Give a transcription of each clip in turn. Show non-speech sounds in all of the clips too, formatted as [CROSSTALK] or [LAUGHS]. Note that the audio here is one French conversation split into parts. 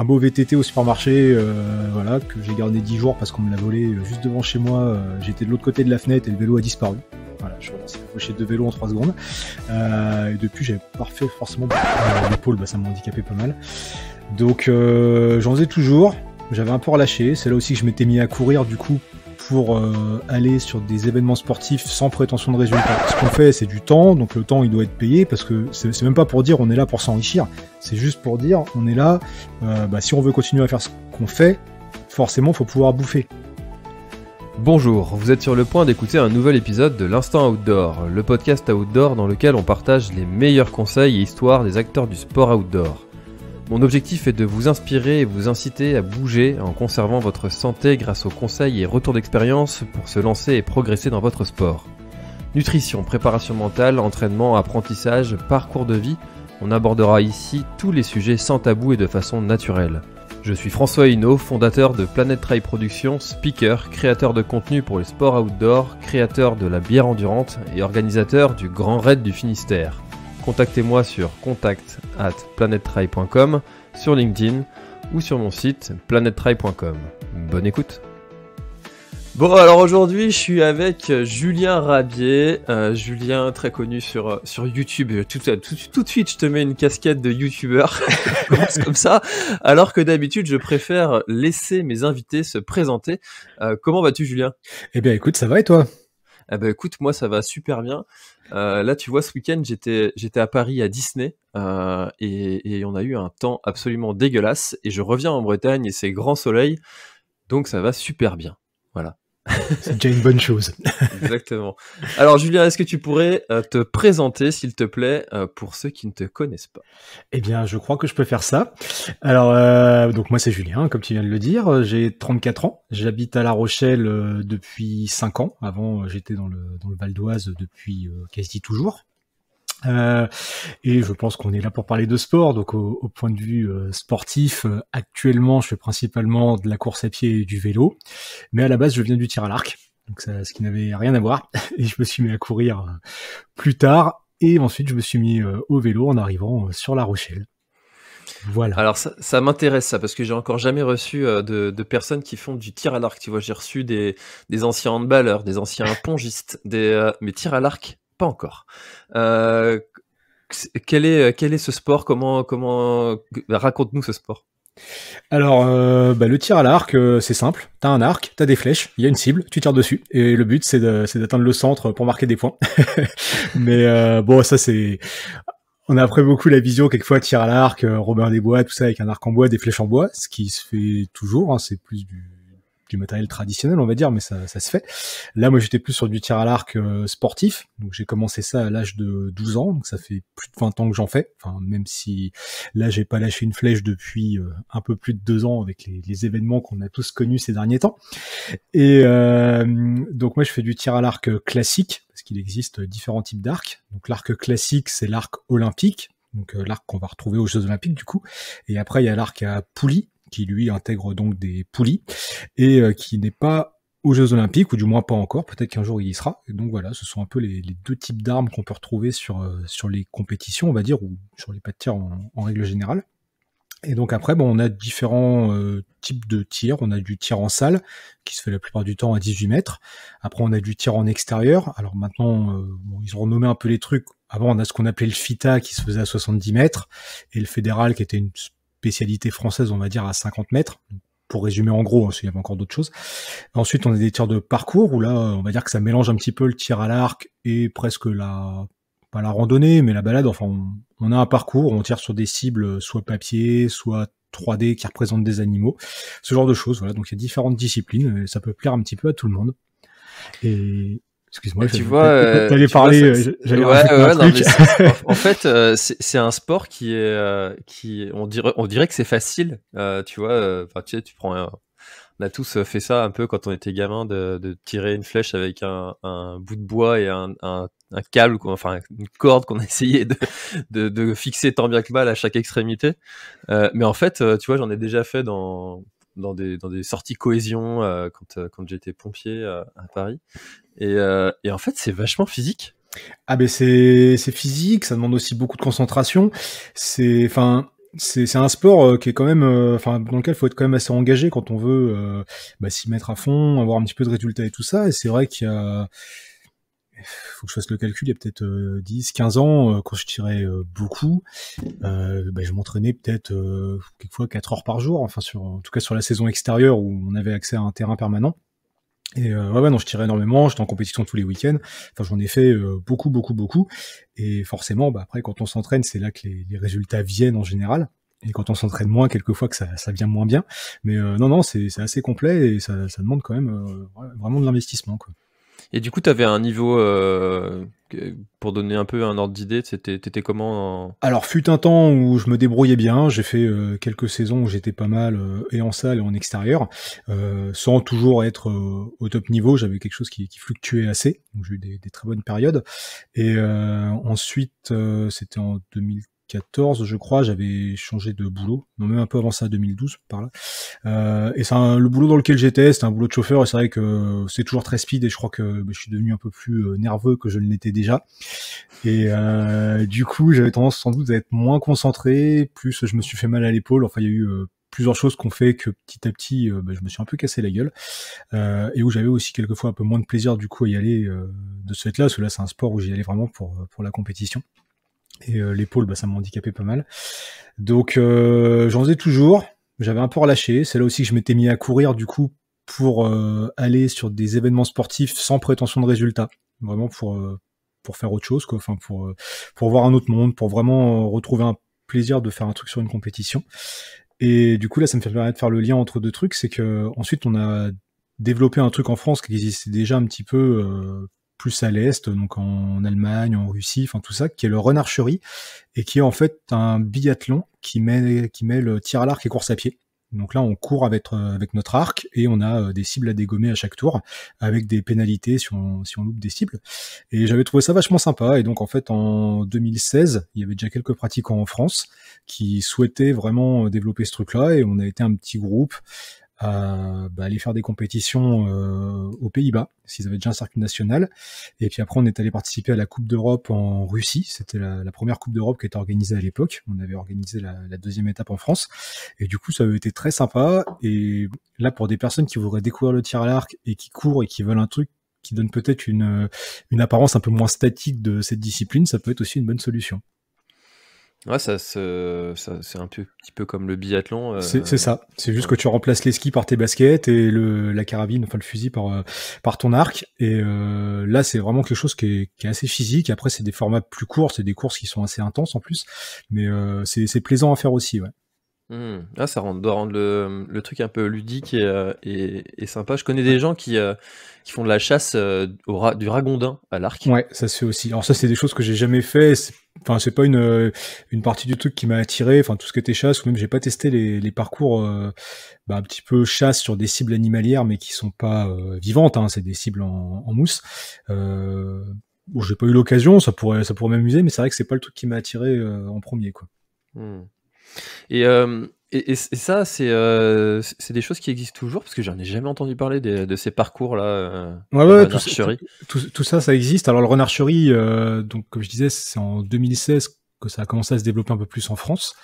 un beau VTT au supermarché, euh, voilà, que j'ai gardé 10 jours parce qu'on me l'a volé euh, juste devant chez moi. Euh, j'étais de l'autre côté de la fenêtre et le vélo a disparu. Voilà, je suis pochette deux vélos en 3 secondes. et depuis, j'avais parfait forcément l'épaule, bah, ça m'a handicapé pas mal. Donc j'en faisais toujours. J'avais un peu relâché. C'est là aussi que je m'étais mis à courir du coup pour euh, aller sur des événements sportifs sans prétention de résultat. Ce qu'on fait, c'est du temps, donc le temps, il doit être payé, parce que c'est même pas pour dire on est là pour s'enrichir, c'est juste pour dire on est là, euh, bah, si on veut continuer à faire ce qu'on fait, forcément, il faut pouvoir bouffer. Bonjour, vous êtes sur le point d'écouter un nouvel épisode de l'Instant Outdoor, le podcast outdoor dans lequel on partage les meilleurs conseils et histoires des acteurs du sport outdoor. Mon objectif est de vous inspirer et vous inciter à bouger en conservant votre santé grâce aux conseils et retours d'expérience pour se lancer et progresser dans votre sport. Nutrition, préparation mentale, entraînement, apprentissage, parcours de vie, on abordera ici tous les sujets sans tabou et de façon naturelle. Je suis François Hinault, fondateur de Planet Trail Productions, speaker, créateur de contenu pour les sports outdoor, créateur de la bière endurante et organisateur du Grand Raid du Finistère contactez-moi sur contact at sur LinkedIn ou sur mon site planettry.com. Bonne écoute Bon alors aujourd'hui je suis avec Julien Rabier, euh, Julien très connu sur, euh, sur YouTube, euh, tout, de suite je te mets une casquette de youtubeur [LAUGHS] comme ça, alors que d'habitude je préfère laisser mes invités se présenter. comment vas-tu Julien Eh bien écoute ça va et toi eh bien écoute, moi ça va super bien. Euh, là, tu vois, ce week-end, j'étais, j'étais à Paris à Disney euh, et, et, on a eu un temps absolument dégueulasse. Et je reviens en Bretagne et c'est grand soleil, donc ça va super bien. Voilà. [LAUGHS] C'est déjà une bonne chose. [LAUGHS] Exactement. Alors Julien, est-ce que tu pourrais euh, te présenter, s'il te plaît, euh, pour ceux qui ne te connaissent pas Eh bien, je crois que je peux faire ça. Alors, euh, donc moi c'est Julien, comme tu viens de le dire. J'ai 34 ans. J'habite à La Rochelle depuis 5 ans. Avant, j'étais dans le, dans le Val d'Oise depuis quasi toujours. Euh, et je pense qu'on est là pour parler de sport. Donc au, point de vue euh, sportif, euh, actuellement, je fais principalement de la course à pied et du vélo. Mais à la base, je viens du tir à l'arc, donc ça, ce qui n'avait rien à voir. [LAUGHS] Et je me suis mis à courir euh, plus tard. Et ensuite, je me suis mis au vélo en arrivant sur La Rochelle. Voilà. Alors ça, ça m'intéresse ça parce que j'ai encore jamais reçu de, de, personnes qui font du tir à l'arc. Tu vois, j'ai reçu des, des anciens handballeurs, des anciens pongistes, des mais tir à l'arc pas encore. Euh, quel est, quel est ce sport Comment, comment raconte-nous ce sport alors, euh, bah, le tir à l'arc, euh, c'est simple. T'as un arc, t'as des flèches, il y a une cible, tu tires dessus. Et le but, c'est d'atteindre le centre pour marquer des points. [LAUGHS] Mais bon, ça c'est... On a après beaucoup la vision, quelquefois, tir à l'arc, Robert des tout ça, avec un arc en bois, des flèches en bois, ce qui se fait toujours, hein, c'est plus du du matériel traditionnel, on va dire, mais ça, se fait. Là, moi, j'étais plus sur du tir à l'arc euh, sportif. Donc, j'ai commencé ça à l'âge de 12 ans. Donc, ça fait plus de 20 ans que j'en fais. Enfin, même si là, j'ai pas lâché une flèche depuis euh, un peu plus de deux ans avec les, événements qu'on a tous connus ces derniers temps. Et euh, donc, moi, je fais du tir à l'arc classique parce qu'il existe différents types d'arcs. Donc, l'arc classique, c'est l'arc olympique. Donc, l'arc qu'on va retrouver aux Jeux Olympiques, du coup. Et après, il y a l'arc à poulie qui lui intègre donc des poulies et euh, qui n'est pas aux Jeux Olympiques, ou du moins pas encore, peut-être qu'un jour il y sera. Et donc voilà, ce sont un peu les, deux types d'armes qu'on peut retrouver sur, euh, sur les compétitions, on va dire, ou sur les pas de tir en, règle générale. Et donc après, bon, on a différents euh, types de tirs. On a du tir en salle, qui se fait la plupart du temps à 18 mètres. Après, on a du tir en extérieur. Alors maintenant, ils ont renommé un peu les trucs. Avant, on a ce qu'on appelait le FITA qui se faisait à 70 mètres, et le fédéral qui était une spécialité française, on va dire, à 50 mètres. Pour résumer en gros, hein, s'il y avait encore d'autres choses. Ensuite, on a des tirs de parcours où là, on va dire que ça mélange un petit peu le tir à l'arc et presque la, pas la randonnée, mais la balade. Enfin, on, a un parcours, on tire sur des cibles, soit papier, soit 3D qui représentent des animaux, ce genre de choses. Voilà, donc il y a différentes disciplines, ça peut plaire un petit peu à tout le monde. Et, Excuse-moi, bah, euh, tu vois, t'allais parler. en fait, euh, c'est un sport qui est, euh, qui, on dirait, on dirait que c'est facile. tu vois, enfin, tu sais, tu prends. Un, on a tous fait ça un peu quand on était gamin de, tirer une flèche avec un, bout de bois et un, un, un câble, enfin une corde qu'on [LAUGHS] essayait de, de, de, fixer tant bien que mal à chaque extrémité. mais en fait, tu vois, j'en ai déjà fait dans dans des, dans des sorties cohésion euh, quand, euh, quand j'étais pompier euh, à Paris. Et, et en fait, c'est vachement physique. Ah ben c'est physique, ça demande aussi beaucoup de concentration. C'est enfin c'est un sport qui est quand même, enfin dans lequel il faut être quand même assez engagé quand on veut bah, s'y mettre à fond, avoir un petit peu de résultats et tout ça. Et c'est vrai qu'il y a faut que je fasse le calcul, il y a peut-être 10, euh, 15 ans, euh, quand je tirais euh, beaucoup, bah, je m'entraînais peut-être quelquefois 4 heures par jour, enfin sur, en tout cas sur la saison extérieure où on avait accès à un terrain permanent. Et ouais, non, je tirais énormément, j'étais en compétition tous les week-ends, enfin j'en ai fait beaucoup, beaucoup, beaucoup. Et forcément, bah, après, quand on s'entraîne, c'est là que les, résultats viennent en général. Et quand on s'entraîne moins, quelquefois que ça, vient moins bien. Mais non, non, c'est assez complet et ça, demande quand même vraiment de l'investissement. Et du coup, tu avais un niveau, euh, pour donner un peu un ordre d'idée, t'étais comment Alors, fut un temps où je me débrouillais bien, j'ai fait euh, quelques saisons où j'étais pas mal, euh, et en salle et en extérieur, sans toujours être au top niveau, j'avais quelque chose qui, fluctuait assez, j'ai eu des, très bonnes périodes. Et ensuite, c'était en 2013, 14, je crois, j'avais changé de boulot, non même un peu avant ça, 2012 par là. Euh, et c'est le boulot dans lequel j'étais, c'était un boulot de chauffeur et c'est vrai que c'est toujours très speed et je crois que bah, je suis devenu un peu plus euh, nerveux que je ne l'étais déjà. Et euh, du coup, j'avais tendance sans doute à être moins concentré, plus je me suis fait mal à l'épaule. Enfin, il y a eu plusieurs choses qu'on fait que petit à petit, bah, je me suis un peu cassé la gueule et où j'avais aussi quelquefois un peu moins de plaisir du coup à y aller de ce fait-là, parce que là c'est un sport où j'y allais vraiment pour pour la compétition. Et euh, l'épaule, bah, ça m'a handicapé pas mal. Donc euh, j'en faisais toujours. J'avais un peu relâché. C'est là aussi que je m'étais mis à courir du coup pour euh, aller sur des événements sportifs sans prétention de résultat. Vraiment pour, pour faire autre chose, quoi. Enfin, pour, pour voir un autre monde, pour vraiment retrouver un plaisir de faire un truc sur une compétition. Et du coup, là, ça me fait de faire le lien entre deux trucs. C'est que ensuite, on a développé un truc en France qui existait déjà un petit peu plus à l'est, donc en Allemagne, en Russie, enfin tout ça, qui est le renarcherie et qui est en fait un biathlon qui met, qui le tir à l'arc et course à pied. Donc là, on court avec, euh, notre arc et on a euh, des cibles à dégommer à chaque tour avec des pénalités si on, si on loupe des cibles. Et j'avais trouvé ça vachement sympa. Et donc en fait, en 2016, il y avait déjà quelques pratiquants en France qui souhaitaient vraiment développer ce truc-là et on a été un petit groupe à bah, aller faire des compétitions euh, aux Pays-Bas, s'ils avaient déjà un circuit national. Et puis après, on est allé participer à la Coupe d'Europe en Russie. C'était la, première Coupe d'Europe qui était organisée à l'époque. On avait organisé la, deuxième étape en France. Et du coup, ça avait été très sympa. Et là, pour des personnes qui voudraient découvrir le tir à l'arc et qui courent et qui veulent un truc qui donne peut-être une, une apparence un peu moins statique de cette discipline, ça peut être aussi une bonne solution. Ouais, ça, c'est un peu, petit peu comme le biathlon. C'est euh, ça. C'est juste que tu remplaces les skis par tes baskets et le, la carabine, enfin le fusil par, euh, par ton arc. Et euh, là, c'est vraiment quelque chose qui est, qui est assez physique. Après, c'est des formats plus courts, c'est des courses qui sont assez intenses en plus. Mais c'est plaisant à faire aussi, ouais. Mmh. Ah, ça rend, doit rendre le, le, truc un peu ludique et, euh, et, et sympa. Je connais des gens qui, euh, qui font de la chasse euh, au du ragondin à l'arc. Ouais, ça se fait aussi. Alors ça, c'est des choses que j'ai jamais fait. Enfin, c'est pas une, une partie du truc qui m'a attiré. Enfin, tout ce qui était chasse, même j'ai pas testé les, les parcours bah, un petit peu chasse sur des cibles animalières, mais qui sont pas vivantes. Hein. C'est des cibles en, mousse. Bon, j'ai pas eu l'occasion. Ça pourrait, ça pourrait m'amuser, mais c'est vrai que c'est pas le truc qui m'a attiré en premier, quoi. Mmh. Et, euh, et, et, ça, c'est euh, des choses qui existent toujours, parce que j'en ai jamais entendu parler de ces parcours-là. Euh, ouais, ouais, tout, ça, ça existe. Alors, le renarcherie, euh, donc, comme je disais, c'est en 2016 que ça a commencé à se développer un peu plus en France.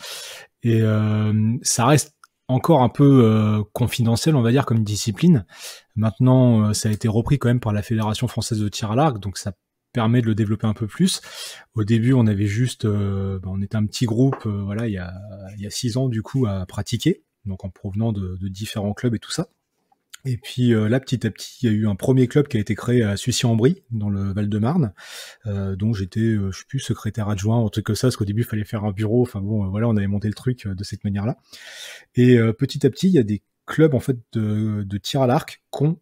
Et euh, ça reste encore un peu euh, confidentiel, on va dire, comme discipline. Maintenant, ça a été repris quand même par la Fédération française de tir à l'arc, donc ça permet de le développer un peu plus. Au début, on avait juste, euh, bah, on était un petit groupe, euh, voilà, il y, a, il six ans du coup à pratiquer, donc en provenant de, différents clubs et tout ça. Et puis euh, là, petit à petit, il y a eu un premier club qui a été créé à Sucy-en-Brie, dans le Val-de-Marne, dont j'étais, je sais plus, secrétaire adjoint un truc ça, parce qu'au début, il fallait faire un bureau. Enfin bon, voilà, on avait monté le truc de cette manière-là. Et petit à petit, il y a des clubs en fait de, de tir à l'arc qui ont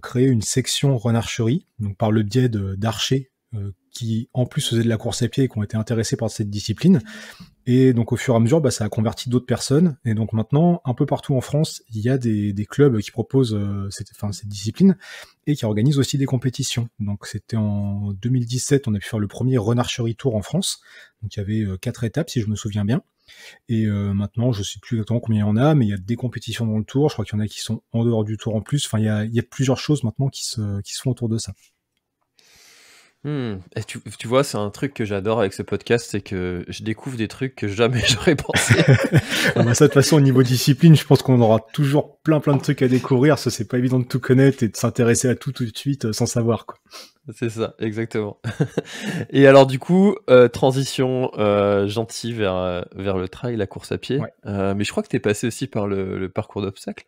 créé une section renarcherie, donc par le biais d'archers euh, qui en plus faisaient de la course à pied et qui ont été intéressés par cette discipline. Et donc au fur et à mesure, bah, ça a converti d'autres personnes. Et donc maintenant, un peu partout en France, il y a des, des clubs qui proposent euh, cette, cette discipline et qui organisent aussi des compétitions. Donc c'était en 2017, on a pu faire le premier Renarcherie Tour en France. Donc il y avait euh, quatre étapes, si je me souviens bien. Et maintenant, je ne sais plus exactement combien il y en a, mais il y a des compétitions dans le tour. Je crois qu'il y en a qui sont en dehors du tour en plus. Enfin, il y a, il y a plusieurs choses maintenant qui se, qui se font autour de ça. Hmm. tu, tu vois, c'est un truc que j'adore avec ce podcast, c'est que je découvre des trucs que jamais [LAUGHS] j'aurais pensé. [LAUGHS] Bah, ça, de toute façon, au niveau discipline, je pense qu'on aura toujours plein plein de trucs à découvrir. Ça, c'est pas évident de tout connaître et de s'intéresser à tout tout de suite euh, sans savoir. Quoi. C'est ça, exactement. [LAUGHS] et alors, du coup, euh, transition euh, gentille vers, euh, vers le trail, la course à pied. mais je crois que tu es passé aussi par le, le parcours d'obstacles.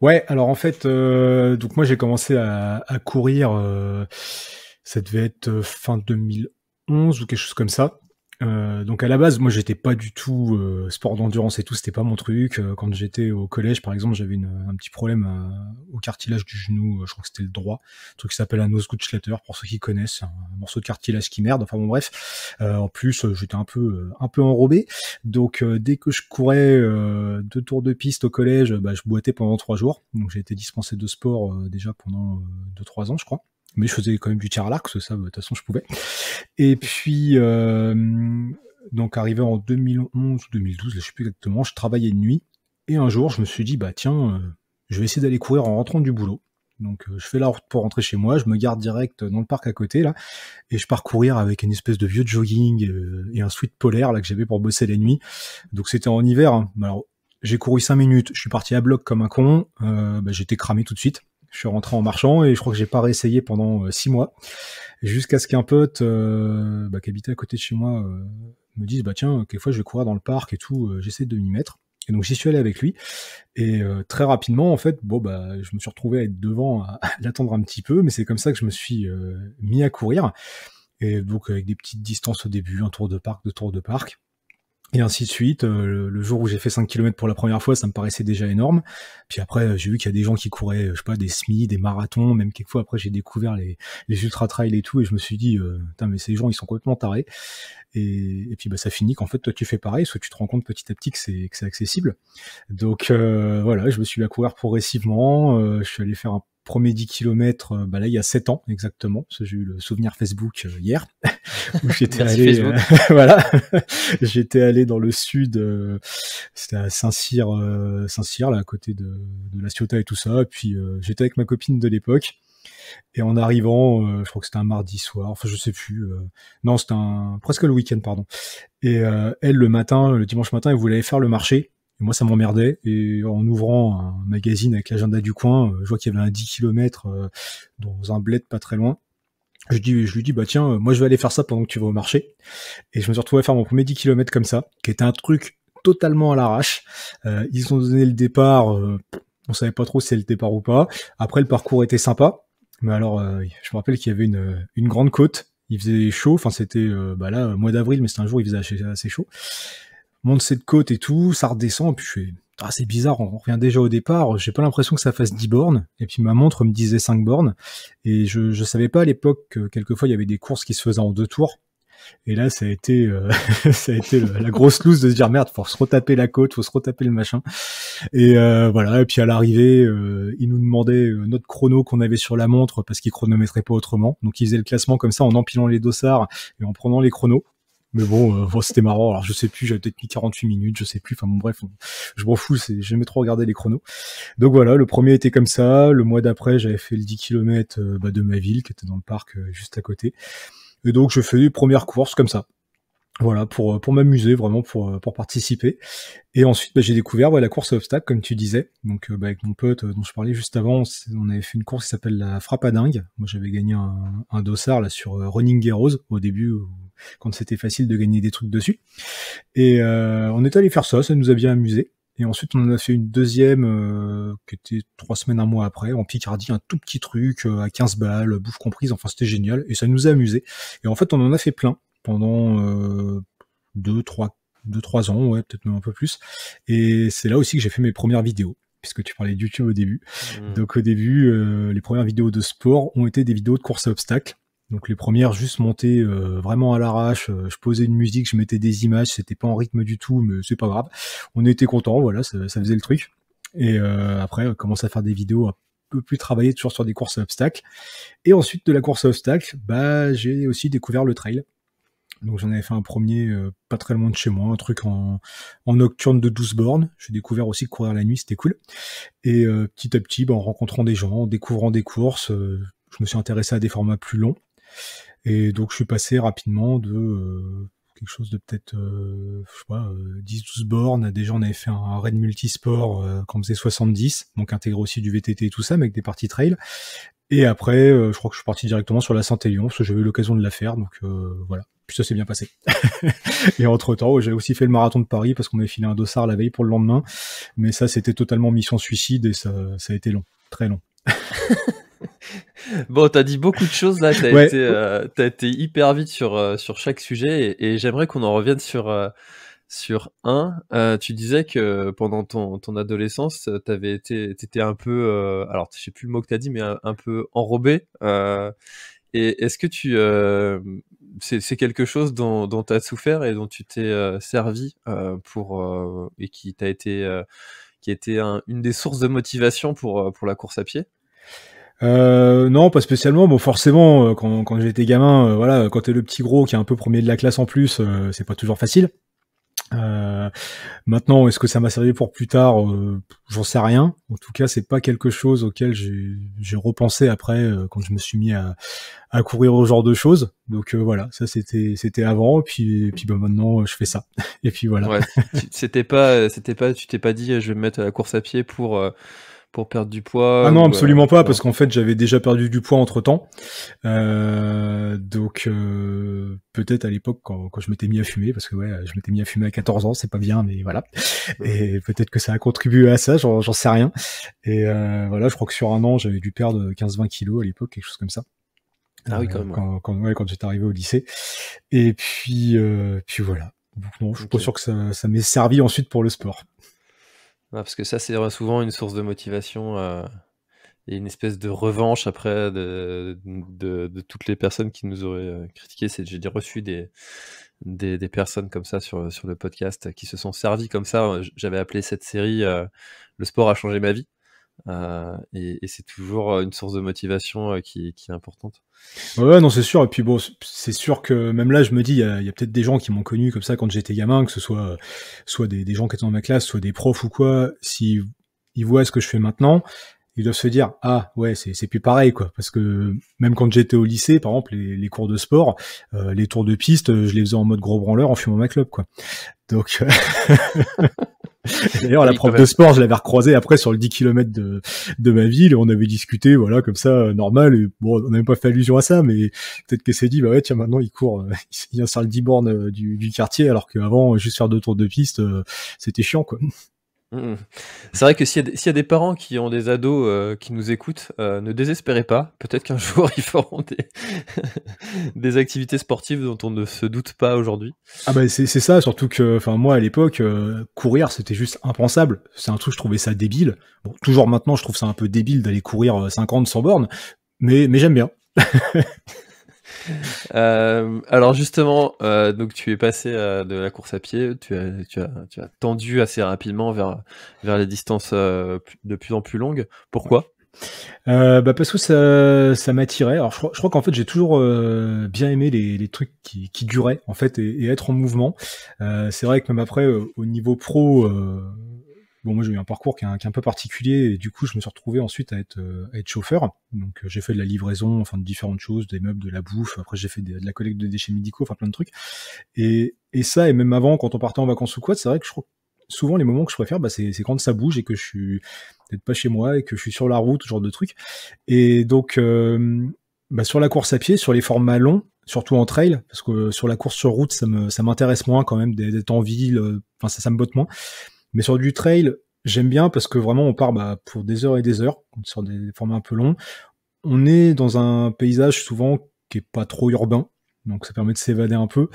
Ouais, alors en fait, donc moi, j'ai commencé à, à courir ça devait être euh, fin 2011 ou quelque chose comme ça. Euh, donc à la base, moi j'étais pas du tout euh, sport d'endurance et tout, c'était pas mon truc. quand j'étais au collège, par exemple, j'avais un petit problème au cartilage du genou, je crois que c'était le droit, un truc qui s'appelle un Nosgutschletter pour ceux qui connaissent, un morceau de cartilage qui merde. Enfin bon bref, en plus j'étais un peu un peu enrobé, donc dès que je courais deux tours de piste au collège, bah, je boitais pendant trois jours. Donc j'ai été dispensé de sport déjà pendant deux trois ans, je crois mais je faisais quand même du tir à l'arc, ça, de toute façon, je pouvais. Et puis, euh, donc arrivé en 2011 ou 2012, je sais plus exactement, je travaillais de nuit. Et un jour, je me suis dit, bah tiens, euh, je vais essayer d'aller courir en rentrant du boulot. Donc euh, je fais la route pour rentrer chez moi, je me garde direct dans le parc à côté là, et je pars courir avec une espèce de vieux jogging et un sweat polaire là que j'avais pour bosser la nuit. Donc c'était en hiver. Hein. Alors j'ai couru cinq minutes, je suis parti à bloc comme un con, euh, bah, j'étais cramé tout de suite. Je suis rentré en marchant et je crois que j'ai pas réessayé pendant euh, six mois, jusqu'à ce qu'un pote euh, bah, qui habitait à côté de chez moi euh, me dise bah tiens, quelquefois je vais courir dans le parc et tout, j'essaie de m'y mettre. Et donc j'y suis allé avec lui. Et très rapidement, en fait, bon bah, je me suis retrouvé à être devant, à, l'attendre un petit peu, mais c'est comme ça que je me suis mis à courir. Et donc avec des petites distances au début, un tour de parc, deux tours de parc et ainsi de suite. Euh, le jour où j'ai fait 5 km pour la première fois, ça me paraissait déjà énorme. Puis après, euh, j'ai vu qu'il y a des gens qui couraient, euh, je sais pas, des semis, des marathons, même quelquefois après j'ai découvert les, les ultra trails et tout, et je me suis dit, putain, mais ces gens, ils sont complètement tarés. Et, et puis bah, ça finit qu'en fait, toi, tu fais pareil, soit tu te rends compte petit à petit que c'est, c'est accessible. Donc voilà, je me suis mis à courir progressivement, je suis allé faire un premier 10 km, euh, bah là il y a 7 ans exactement, j'ai eu le souvenir Facebook euh, hier, [LAUGHS] où j'étais allé, euh, [LAUGHS] voilà, [LAUGHS] j'étais allé dans le sud, c'était à Saint-Cyr, saint là à côté de, la Ciotat et tout ça, puis j'étais avec ma copine de l'époque. Et en arrivant, je crois que c'était un mardi soir, enfin je sais plus. non, c'était un presque le week-end, pardon. Et elle le matin, le dimanche matin, elle voulait aller faire le marché. Et moi, ça m'emmerdait. Et en ouvrant un magazine avec l'agenda du coin, euh, je vois qu'il y avait un 10 km euh, dans un bled pas très loin. Je, dis, je lui dis, bah tiens, euh, moi je vais aller faire ça pendant que tu vas au marché. Et je me suis retrouvé à faire mon premier 10 km comme ça, qui était un truc totalement à l'arrache. ils ont donné le départ, on savait pas trop si c'est le départ ou pas. Après, le parcours était sympa. Mais alors, je me rappelle qu'il y avait une, grande côte. Il faisait chaud, enfin c'était bah là, mois d'avril, mais c'était un jour, il faisait assez chaud monte cette côte et tout, ça redescend, et puis je ah, c'est bizarre, on revient déjà au départ, j'ai pas l'impression que ça fasse 10 bornes, et puis ma montre me disait 5 bornes, et je, je savais pas à l'époque que quelquefois il y avait des courses qui se faisaient en deux tours, et là ça a été, euh, [LAUGHS] ça a été la grosse loose de se dire merde, faut se retaper la côte, faut se retaper le machin, et euh, voilà, et puis à l'arrivée, euh, ils nous demandaient notre chrono qu'on avait sur la montre, parce qu'ils chronométrait pas autrement, donc ils faisaient le classement comme ça en empilant les dossards et en prenant les chronos, mais euh, bon, c'était marrant. Alors je sais plus, j'avais peut-être mis 48 minutes, je sais plus. Enfin bon, bref, je m'en fous. C'est, j'aimais trop regarder les chronos. Donc voilà, le premier était comme ça. Le mois d'après, j'avais fait le 10 km euh, bah, de ma ville, qui était dans le parc euh, juste à côté. Et donc je fais une premières courses comme ça. Voilà, pour, euh, pour m'amuser, vraiment, pour, euh, pour participer. Et ensuite, bah, j'ai découvert ouais, la course obstacle, comme tu disais. Donc, euh, bah, avec mon pote dont je parlais juste avant, on, avait fait une course qui s'appelle la frappe à dingue. Moi, j'avais gagné un, un, dossard là, sur Running Heroes au début, quand c'était facile de gagner des trucs dessus. Et on est allé faire ça, ça nous a bien amusé. Et ensuite, on en a fait une deuxième qui était trois semaines, un mois après, en Picardie, un tout petit truc à 15 balles, bouffe comprise. Enfin, c'était génial et ça nous a amusé. Et en fait, on en a fait plein pendant 2, 3, 3 ans, ouais, peut-être même un peu plus. Et c'est là aussi que j'ai fait mes premières vidéos, puisque tu parlais de YouTube au début. Mmh. Donc au début, euh, les premières vidéos de sport ont été des vidéos de course à obstacles. Donc les premières juste montées euh, vraiment à l'arrache, euh, je posais une musique, je mettais des images, c'était pas en rythme du tout, mais c'est pas grave. On était content voilà, ça, faisait le truc. Et après, on à faire des vidéos un peu plus travaillées, toujours sur des courses à obstacles. Et ensuite de la course à obstacles, bah j'ai aussi découvert le trail. Donc j'en avais fait un premier euh, pas très loin de chez moi, un truc en, nocturne de 12 bornes. J'ai découvert aussi courir la nuit, c'était cool. Et euh, petit à petit, bah, en rencontrant des gens, en découvrant des courses, euh, je me suis intéressé à des formats plus longs. Et donc je suis passé rapidement de quelque chose de peut-être 10-12 bornes. Déjà on avait fait un raid multisport quand on faisait 70, donc intégré aussi du VTT et tout ça, mais avec des parties trail. Et après, je crois que je suis parti directement sur la Saint-Élion, parce que j'avais eu l'occasion de la faire, donc voilà. Puis ça s'est bien passé. [LAUGHS] et entre-temps, j'ai aussi fait le marathon de Paris parce qu'on m'avait filé un dossard la veille pour le lendemain. Mais ça, c'était totalement mission suicide et ça, a été long, très long. bon, t'as dit beaucoup de choses là, t'as euh, as été, hyper vite sur, euh, sur chaque sujet et, j'aimerais qu'on en revienne sur, euh, sur un. tu disais que pendant ton, ton adolescence, t'avais été, un peu, alors je sais plus le mot que t'as dit, mais un, un peu enrobé. et est-ce que tu, c'est quelque chose dont tu as souffert et dont tu t'es euh, servi euh, pour, euh, et qui t'a été, qui a été une des sources de motivation pour, pour la course à pied non, pas spécialement. Bon, forcément, quand, quand j'étais gamin, voilà, quand t'es le petit gros qui est un peu premier de la classe en plus, c'est pas toujours facile. Euh, maintenant, est-ce que ça m'a servi pour plus tard euh, J'en sais rien. En tout cas, c'est pas quelque chose auquel j'ai repensé après euh, quand je me suis mis à, courir au genre de choses. Donc voilà, ça c'était c'était avant. Puis et puis bah, maintenant, je fais ça. [LAUGHS] Et puis voilà. c'était pas c'était pas tu t'es pas dit je vais me mettre à la course à pied pour pour perdre du poids Ah non, absolument euh, pas, parce qu'en fait, j'avais déjà perdu du poids entre temps. Euh, donc, euh, peut-être à l'époque, quand, je m'étais mis à fumer, parce que ouais, je m'étais mis à fumer à 14 ans, c'est pas bien, mais voilà. Et peut-être que ça a contribué à ça, j'en sais rien. Et voilà, je crois que sur un an, j'avais dû perdre 15-20 kilos à l'époque, quelque chose comme ça. Ah oui, quand même. Quand, quand, ouais, quand j'étais arrivé au lycée. Et puis, puis voilà. Donc non, je suis pas sûr que ça, ça m'ait servi ensuite pour le sport parce que ça, c'est souvent une source de motivation euh, et une espèce de revanche après de, toutes les personnes qui nous auraient euh, critiqué. j'ai reçu des, des, personnes comme ça sur, sur le podcast qui se sont servies comme ça. J'avais appelé cette série euh, Le sport a changé ma vie. Euh, et, et c'est toujours euh, une source de motivation euh, qui, qui, est importante. Ouais, non, c'est sûr. Et puis bon, c'est sûr que même là, je me dis, il y a, a peut-être des gens qui m'ont connu comme ça quand j'étais gamin, que ce soit soit des, gens qui étaient dans ma classe, soit des profs ou quoi. s'ils ils voient ce que je fais maintenant, ils doivent se dire, ah ouais, c'est plus pareil quoi. Parce que même quand j'étais au lycée, par exemple, les, cours de sport, les tours de piste, je les faisais en mode gros branleur en fumant ma club, quoi. Donc [LAUGHS] D'ailleurs, la prof de sport, je l'avais recroisé après sur le 10 km de, ma ville. et On avait discuté, voilà, comme ça, euh, normal. Et bon, on n'avait pas fait allusion à ça, mais peut-être qu'elle s'est dit, bah ouais, tiens, maintenant, il court, euh, [LAUGHS] il vient sur le 10 bornes euh, du, quartier, alors qu'avant, juste faire deux tours de piste, c'était chiant, quoi. Mm, mm. C'est vrai que s'il y, a des parents qui ont des ados euh, qui nous écoutent, euh, ne désespérez pas. Peut-être qu'un [LAUGHS] jour ils feront [LAUGHS] des... activités sportives dont on ne se doute pas aujourd'hui. Ah bah c'est ça, surtout que enfin moi à l'époque, euh, courir c'était juste impensable. C'est un truc, je trouvais ça débile. Bon, toujours maintenant je trouve ça un peu débile d'aller courir 50 sans borne, mais, mais j'aime bien. [LAUGHS] Euh, alors justement, euh, donc tu es passé euh, de la course à pied, tu as, tu as, tendu assez rapidement vers, vers les distances de plus en plus longues. Pourquoi bah parce que ça, m'attirait. Alors je crois, qu'en fait j'ai toujours bien aimé les, trucs qui, duraient en fait et, et être en mouvement. c'est vrai que même après au niveau pro, Bon, moi j'ai eu un parcours qui est un, peu particulier et du coup je me suis retrouvé ensuite à être, euh, être chauffeur. Donc euh, j'ai fait de la livraison, enfin de différentes choses, des meubles, de la bouffe. Après j'ai fait de, la collecte de déchets médicaux, enfin plein de trucs. Et, ça et même avant quand on partait en vacances ou quoi, c'est vrai que je souvent les moments que je préfère, bah, c'est quand ça bouge et que je suis peut-être pas chez moi et que je suis sur la route, ce genre de trucs. Et donc, euh, bah, sur la course à pied, sur les formats longs, surtout en trail, parce que sur la course sur route, ça m'intéresse moins quand même d'être en ville, enfin, ça me botte moins. Mais sur du trail, j'aime bien parce que vraiment on part bah, pour des heures et des heures sur des formats un peu longs. On est dans un paysage souvent qui est pas trop urbain, donc ça permet de s'évader un peu.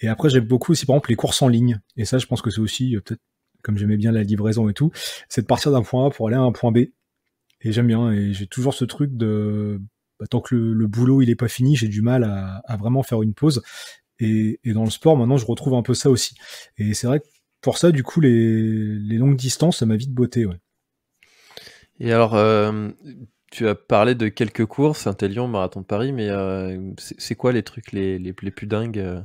Et après j'aime beaucoup aussi par exemple les courses en ligne. Et ça je pense que c'est aussi euh, peut-être comme j'aimais bien la livraison et tout, c'est de partir d'un point A pour aller à un point B. Et j'aime bien. Et j'ai toujours ce truc de bah, tant que le, boulot il est pas fini, j'ai du mal à, vraiment faire une pause. Et, et dans le sport maintenant je retrouve un peu ça aussi. Et c'est vrai que pour ça, du coup, les, les longues distances, ça m'a vite botté. Ouais. Et alors, euh, tu as parlé de quelques courses, Saint-Élion, Marathon de Paris, mais euh, c'est quoi les trucs les, les, plus dingues euh,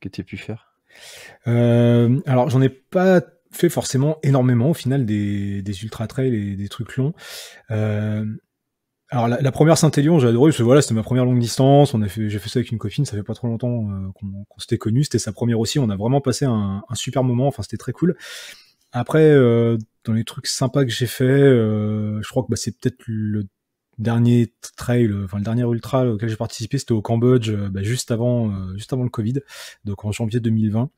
que tu as pu faire Alors, j'en ai pas fait forcément énormément au final des, des ultra trails et des trucs longs alors la, première Saint-Élion, j'ai adoré parce que voilà, c'était ma première longue distance. On a fait, j'ai fait ça avec une copine, ça fait pas trop longtemps euh, qu'on, s'était connus. C'était sa première aussi. On a vraiment passé un, un super moment. Enfin, c'était très cool. Après, euh, dans les trucs sympas que j'ai fait, euh, je crois que bah, c'est peut-être le dernier trail, enfin le dernier ultra auquel j'ai participé, c'était au Cambodge, bah, juste avant, juste avant le Covid, donc en janvier 2020.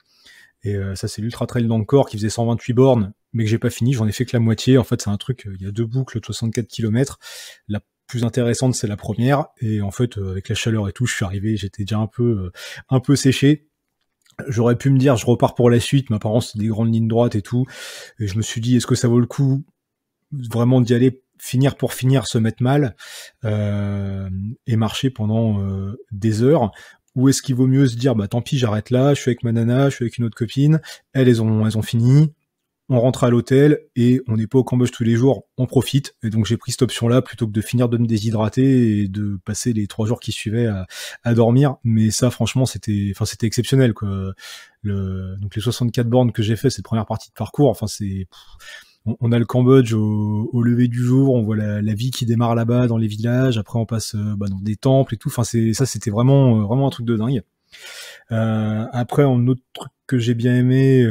Et ça, c'est l'ultra trail corps qui faisait 128 bornes, mais que j'ai pas fini. J'en ai fait que la moitié. En fait, c'est un truc. Il y a deux boucles de 64 km. La plus intéressante, c'est la première. Et en fait, euh, avec la chaleur et tout, je suis arrivé, j'étais déjà un peu, euh, un peu séché. J'aurais pu me dire, je repars pour la suite. mais apparemment c'est des grandes lignes droites et tout. Et je me suis dit, est-ce que ça vaut le coup vraiment d'y aller, finir pour finir, se mettre mal euh, et marcher pendant des heures ou est-ce qu'il vaut mieux se dire bah tant pis j'arrête là, je suis avec ma nana, je suis avec une autre copine, elles, elles ont elles ont fini, on rentre à l'hôtel et on n'est pas au Cambodge tous les jours, on profite. Et donc j'ai pris cette option-là plutôt que de finir de me déshydrater et de passer les trois jours qui suivaient à, dormir. Mais ça, franchement, c'était, enfin, c'était exceptionnel. Le, donc les 64 bornes que j'ai fait cette première partie de parcours, enfin, c'est on, a le Cambodge au, lever du jour, on voit la, vie qui démarre là-bas dans les villages, après on passe euh, bah, dans des temples et tout. Enfin, c'est ça, c'était vraiment euh, vraiment un truc de dingue. Euh, après, un autre truc que j'ai bien aimé,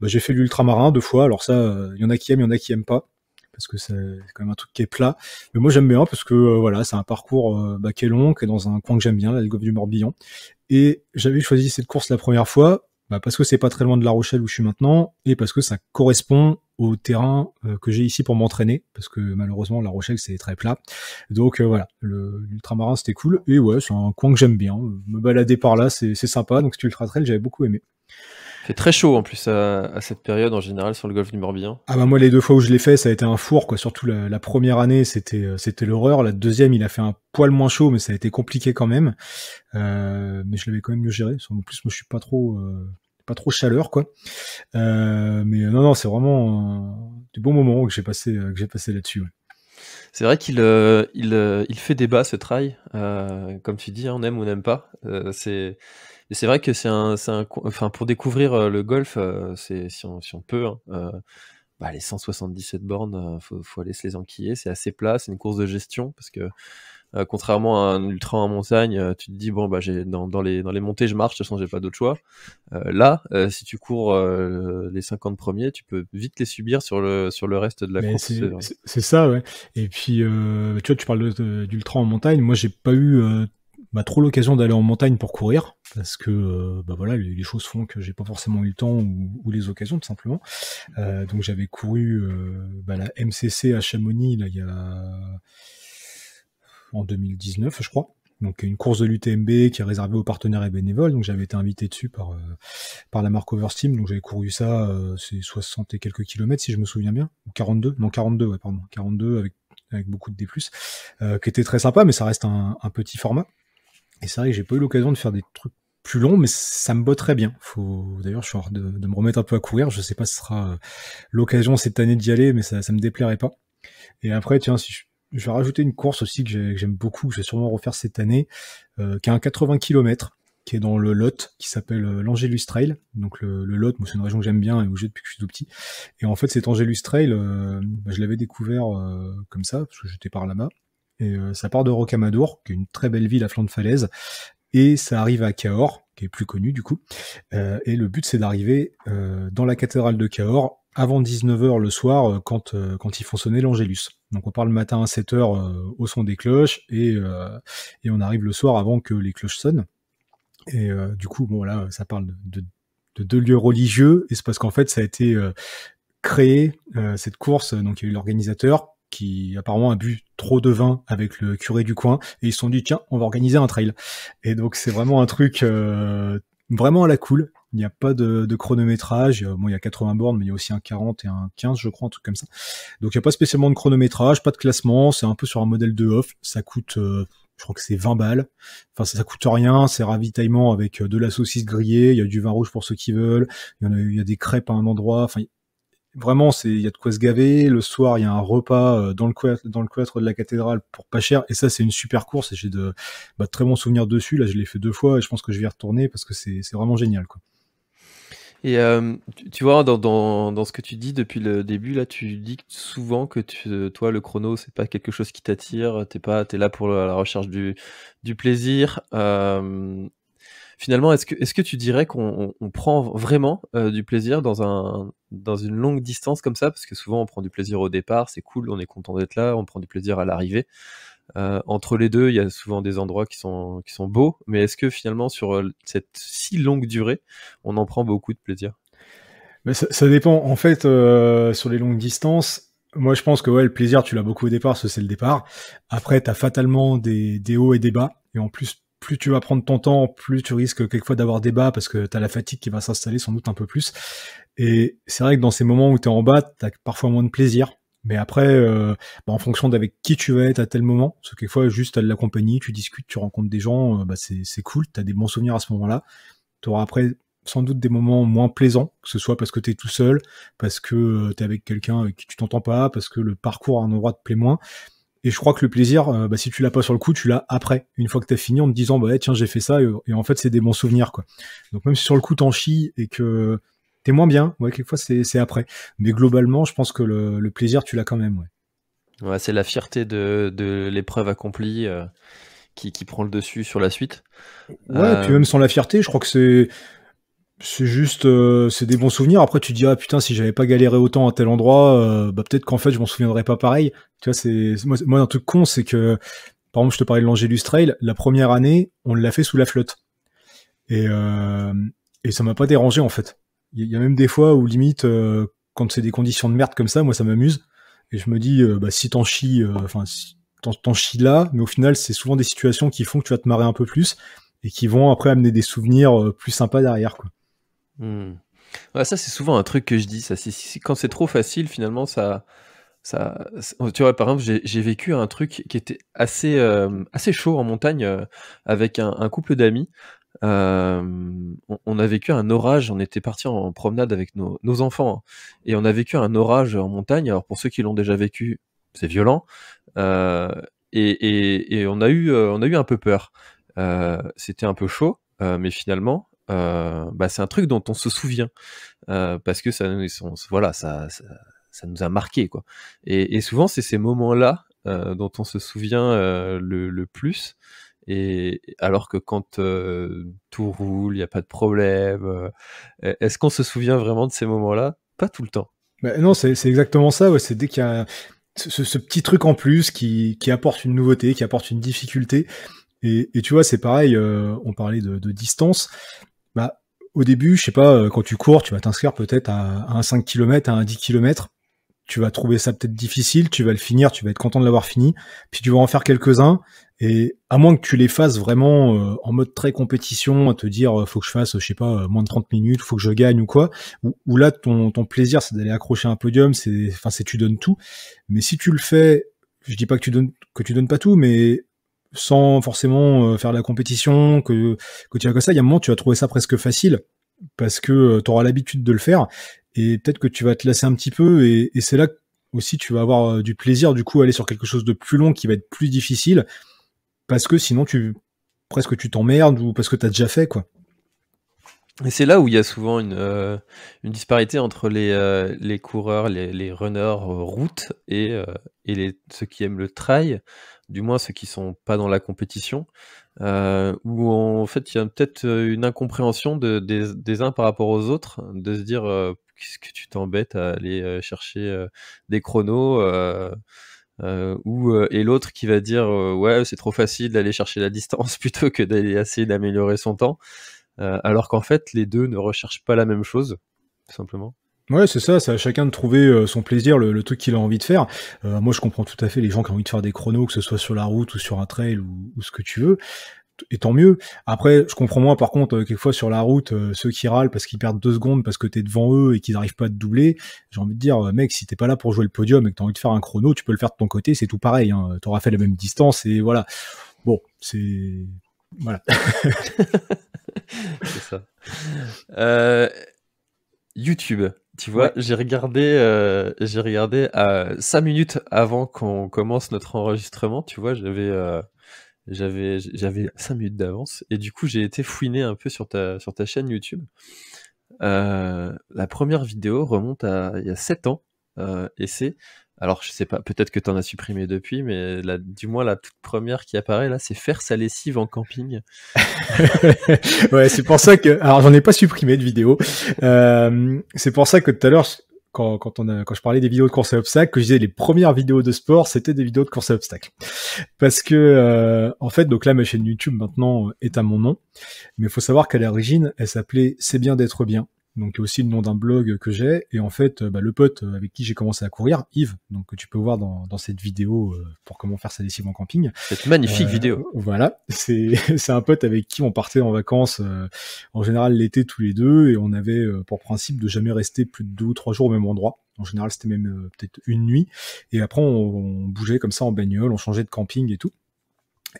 bah, j'ai fait l'ultramarin deux fois. Alors ça, euh, il y en a qui aiment, il y en a qui aiment pas, parce que c'est quand même un truc qui est plat. Mais moi j'aime bien parce que euh, voilà, c'est un parcours euh, bah, qui est long, qui est dans un coin que j'aime bien, la le du Morbihan. Et j'avais choisi cette course la première fois bah, parce que c'est pas très loin de La Rochelle où je suis maintenant et parce que ça correspond au terrain que j'ai ici pour m'entraîner parce que malheureusement La Rochelle c'est très plat. Donc voilà, l'ultramarin c'était cool et ouais, c'est un coin que j'aime bien. Me balader par là, c'est sympa. Donc cet ultra trail, j'avais beaucoup aimé très chaud en plus à, cette période en général sur le golfe du Morbihan. Ah bah moi les deux fois où je l'ai fait ça a été un four quoi. Surtout la, première année c'était euh, c'était l'horreur. La deuxième il a fait un poil moins chaud mais ça a été compliqué quand même. Euh, mais je l'avais quand même mieux géré. En plus moi je suis pas trop euh, pas trop chaleur quoi. mais non non c'est vraiment du bon moment que j'ai passé que j'ai passé là-dessus. C'est vrai qu'il il, il fait débat ce trail, comme tu dis, hein, on aime ou on n'aime pas. c'est et c'est vrai que c'est un, un, enfin pour découvrir euh, le golf, euh, c'est si on, si on, peut. Hein, euh, bah, les 177 bornes, faut, faut aller se les enquiller. C'est assez plat, c'est une course de gestion parce que contrairement à un ultra en montagne, tu te dis bon bah j'ai dans, dans, les dans les montées je marche, de toute façon j'ai pas d'autre choix. là, si tu cours les 50 premiers, tu peux vite les subir sur le sur le reste de la course. C'est ça ouais. Et puis tu vois tu parles d'ultra en montagne, moi j'ai pas eu trop l'occasion d'aller en montagne pour courir parce que euh, bah, voilà les, choses font que j'ai pas forcément eu le temps ou, les occasions tout simplement. Euh, donc j'avais couru euh, bah, la MCC à Chamonix là il y a en 2019 je crois. Donc une course de l'UTMB qui est réservée aux partenaires et bénévoles. Donc j'avais été invité dessus par, par la marque Oversteam. Donc j'avais couru ça, c'est 60 et quelques kilomètres si je me souviens bien. 42, non 42, ouais, pardon. 42 avec avec beaucoup de D+, euh, qui était très sympa, mais ça reste un petit format. Et c'est vrai que j'ai pas eu l'occasion de faire des trucs plus longs, mais ça me botterait bien. Faut d'ailleurs, je suis en train de, me remettre un peu à courir. Je sais pas si ce sera euh, l'occasion cette année d'y aller, mais ça, ça me déplairait pas. Et après, tiens, je, vais rajouter une course aussi que j'aime beaucoup, que je vais sûrement refaire cette année, euh, qui est un 80 km, qui est dans le Lot, qui s'appelle euh, l'Angelus Trail. Donc le, Lot, c'est une région que j'aime bien et où j'ai depuis que je suis tout petit. Et en fait, cet Angelus Trail, bah, je l'avais découvert comme ça, parce que j'étais par là-bas. Et euh, ça part de Rocamadour, qui est une très belle ville à flanc de falaise, et ça arrive à Cahors, qui est plus connu du coup. Euh, et le but, c'est d'arriver euh, dans la cathédrale de Cahors avant 19h le soir quand, ils font sonner l'Angélus. Donc on part le matin à 7h au son des cloches et, et on arrive le soir avant que les cloches sonnent. Et du coup, bon là, ça parle de, de, de deux lieux religieux et c'est parce qu'en fait, ça a été créé, cette course, donc il y a eu l'organisateur qui apparemment a bu trop de vin avec le curé du coin et ils se sont dit tiens on va organiser un trail et donc c'est vraiment un truc euh, vraiment à la cool il n'y a pas de, chronométrage euh, bon il y a 80 bornes mais il y a aussi un 40 et un 15 je crois un truc comme ça donc il n'y a pas spécialement de chronométrage pas de classement c'est un peu sur un modèle de off ça coûte euh, je crois que c'est 20 balles. Enfin, ça, coûte rien, c'est ravitaillement avec de la saucisse grillée, il y a du vin rouge pour ceux qui veulent, il y, en a, il y a des crêpes à un endroit, enfin, Vraiment, c'est il y a de quoi se gaver. Le soir, il y a un repas euh, dans le cloître, dans le cloître de la cathédrale pour pas cher. Et ça, c'est une super course. Et j'ai bah, de, très bons souvenirs dessus. Là, je l'ai fait deux fois et je pense que je vais y retourner parce que c'est vraiment génial. Quoi. Et euh, tu vois, dans, dans, dans, ce que tu dis depuis le début, là, tu dis souvent que tu, toi, le chrono, c'est pas quelque chose qui t'attire, t'es pas, es là pour la recherche du, du plaisir. Euh, finalement, est-ce que, est -ce que tu dirais qu'on prend vraiment du plaisir dans un, dans une longue distance comme ça, parce que souvent on prend du plaisir au départ, c'est cool, on est content d'être là, on prend du plaisir à l'arrivée. Euh, entre les deux, il y a souvent des endroits qui sont, qui sont beaux, mais est-ce que finalement sur euh, cette si longue durée, on en prend beaucoup de plaisir mais ça, dépend. En fait, euh, sur les longues distances, moi je pense que ouais, le plaisir, tu l'as beaucoup au départ, parce c'est le départ. Après, tu as fatalement des, des hauts et des bas, et en plus, plus tu vas prendre ton temps, plus tu risques quelquefois d'avoir des bas parce que tu as la fatigue qui va s'installer sans doute un peu plus. Et c'est vrai que dans ces moments où tu es en bas, tu as parfois moins de plaisir. Mais après, euh, bah, en fonction d'avec qui tu vas être à tel moment, parce que quelquefois, juste à de la compagnie, tu discutes, tu rencontres des gens, euh, bah, c'est cool, tu as des bons souvenirs à ce moment-là. Tu auras après sans doute des moments moins plaisants, que ce soit parce que tu es tout seul, parce que euh, tu es avec quelqu'un avec qui tu t'entends pas, parce que le parcours à un endroit te plaît moins. Et je crois que le plaisir, bah, si tu l'as pas sur le coup, tu l'as après, une fois que tu as fini, en te disant, bah, tiens, j'ai fait ça, et, en fait, c'est des bons souvenirs. quoi. Donc même si sur le coup, t'en chies et que moins bien, ouais, quelquefois c'est après. Mais globalement, je pense que le, plaisir, tu l'as quand même, ouais. c'est la fierté de, l'épreuve accomplie euh, qui, prend le dessus sur la suite. Ouais, puis même euh, sans la fierté, je crois que c'est. C'est juste, euh, c'est des bons souvenirs. Après, tu te dis, ah putain, si j'avais pas galéré autant à tel endroit, bah, peut-être qu'en fait, je m'en souviendrais pas pareil. Tu vois, c'est. Moi, un truc con, c'est que par exemple, je te parlais de l'Angélus Trail, la première année, on l'a fait sous la flotte. Et, et ça m'a pas dérangé en fait il y, a même des fois où limite euh, quand c'est des conditions de merde comme ça, moi ça m'amuse et je me dis euh, bah si t'en chies, euh, enfin si t'en chies là, mais au final c'est souvent des situations qui font que tu vas te marrer un peu plus et qui vont après amener des souvenirs plus sympas derrière quoi. Hmm. ça c'est souvent un truc que je dis ça c'est quand c'est trop facile finalement ça ça oh, tu vois par exemple j'ai vécu un truc qui était assez assez chaud en montagne avec un couple d'amis on, a vécu un orage. On était parti en promenade avec nos, enfants hein, et on a vécu un orage en montagne. Alors pour ceux qui l'ont déjà vécu, c'est violent euh, et, on a eu euh, on a eu un peu peur. Euh, c'était un peu chaud, mais finalement. Bah, c'est un truc dont on se souvient parce que ça, voilà, ça, ça, nous a marqué quoi. Et, souvent c'est ces moments-là dont on se souvient le plus et alors que quand euh, tout roule, il n'y a pas de problème. Euh, est-ce qu'on se souvient vraiment de ces moments-là Pas tout le temps. Bah, non, c'est exactement ça. Ouais. C'est dès qu'il y a ce, petit truc en plus qui, qui, apporte une nouveauté, qui apporte une difficulté. Et, et tu vois, c'est pareil. Euh, on parlait de, de distance. Bah, au début, je sais pas, quand tu cours, tu vas t'inscrire peut-être à, à, un 5 km, à un 10 km tu vas trouver ça peut-être difficile, tu vas le finir, tu vas être content de l'avoir fini, puis tu vas en faire quelques-uns, et à moins que tu les fasses vraiment euh, en mode très compétition, à te dire euh, faut que je fasse, je sais pas, euh, moins de 30 minutes, faut que je gagne ou quoi, ou, là ton, ton plaisir c'est d'aller accrocher un podium, c'est enfin c'est tu donnes tout, mais si tu le fais, je dis pas que tu donnes que tu donnes pas tout, mais sans forcément faire la compétition, que, que tu as comme ça, il y a un moment tu vas trouver ça presque facile parce que tu auras l'habitude de le faire et peut-être que tu vas te lasser un petit peu et, c'est là aussi tu vas avoir euh, du plaisir du coup aller sur quelque chose de plus long qui va être plus difficile parce que sinon tu presque tu t'emmerdes ou parce que tu as déjà fait quoi. Et c'est là où il y a souvent une, euh, disparité entre les, euh, coureurs, les, runners route et, les, ceux qui aiment le trail, du moins ceux qui sont pas dans la compétition euh, où en fait il y a peut-être euh, une incompréhension des, des, uns par rapport aux autres, de se dire euh, qu'est-ce que tu t'embêtes à aller euh, chercher des chronos ou, et l'autre qui va dire ouais c'est trop facile d'aller chercher la distance [LAUGHS] plutôt que d'aller essayer d'améliorer son temps, alors qu'en fait les deux ne recherchent pas la même chose, tout simplement. Ouais, c'est ça, c'est à chacun de trouver euh, son plaisir, le, truc qu'il a envie de faire. Euh, moi, je comprends tout à fait les gens qui ont envie de faire des chronos, que ce soit sur la route ou sur un trail ou, ou ce que tu veux. Et tant mieux. Après, je comprends moi par contre, euh, quelquefois sur la route, ceux qui râlent parce qu'ils perdent deux secondes parce que t'es devant eux et qu'ils n'arrivent pas à te doubler. J'ai envie de dire, mec, si t'es pas là pour jouer le podium et que t'as envie de faire un chrono, tu peux le faire de ton côté, c'est tout pareil. Hein. T'auras fait la même distance et voilà. Bon, c'est voilà. [LAUGHS] c'est ça. YouTube. Tu vois, j'ai regardé, euh, j'ai regardé à 5 minutes avant qu'on commence notre enregistrement, tu vois, j'avais euh, j'avais j'avais 5 minutes d'avance et du coup, j'ai été fouiné un peu sur ta sur ta chaîne YouTube. Euh, la première vidéo remonte à il y a 7 ans euh, et c'est alors je sais pas, peut-être que tu en as supprimé depuis, mais du moins la toute première qui apparaît là, c'est faire sa lessive en camping. [LAUGHS] ouais, c'est pour ça que, alors j'en ai pas supprimé de vidéo. Euh, c'est pour ça que tout à l'heure, quand, quand, on a, quand je parlais des vidéos de course à obstacles, que je disais les premières vidéos de sport, c'était des vidéos de course à obstacles. Parce que, euh, en fait, donc là, ma chaîne YouTube maintenant est à mon nom, mais il faut savoir qu'à l'origine, elle s'appelait C'est bien d'être bien donc aussi le nom d'un blog que j'ai. Et en fait, euh, bah, le pote euh, avec qui j'ai commencé à courir, Yves, donc que tu peux voir dans, cette vidéo euh, pour comment faire sa lessive en camping. Cette magnifique vidéo. Voilà, [LAUGHS] c'est un pote avec qui on partait en vacances en général l'été tous les deux et on avait pour principe de jamais rester plus de deux ou trois jours au même endroit. En général, c'était même peut-être une nuit. Et après, on bougeait comme ça en bagnole, on changeait de camping et tout.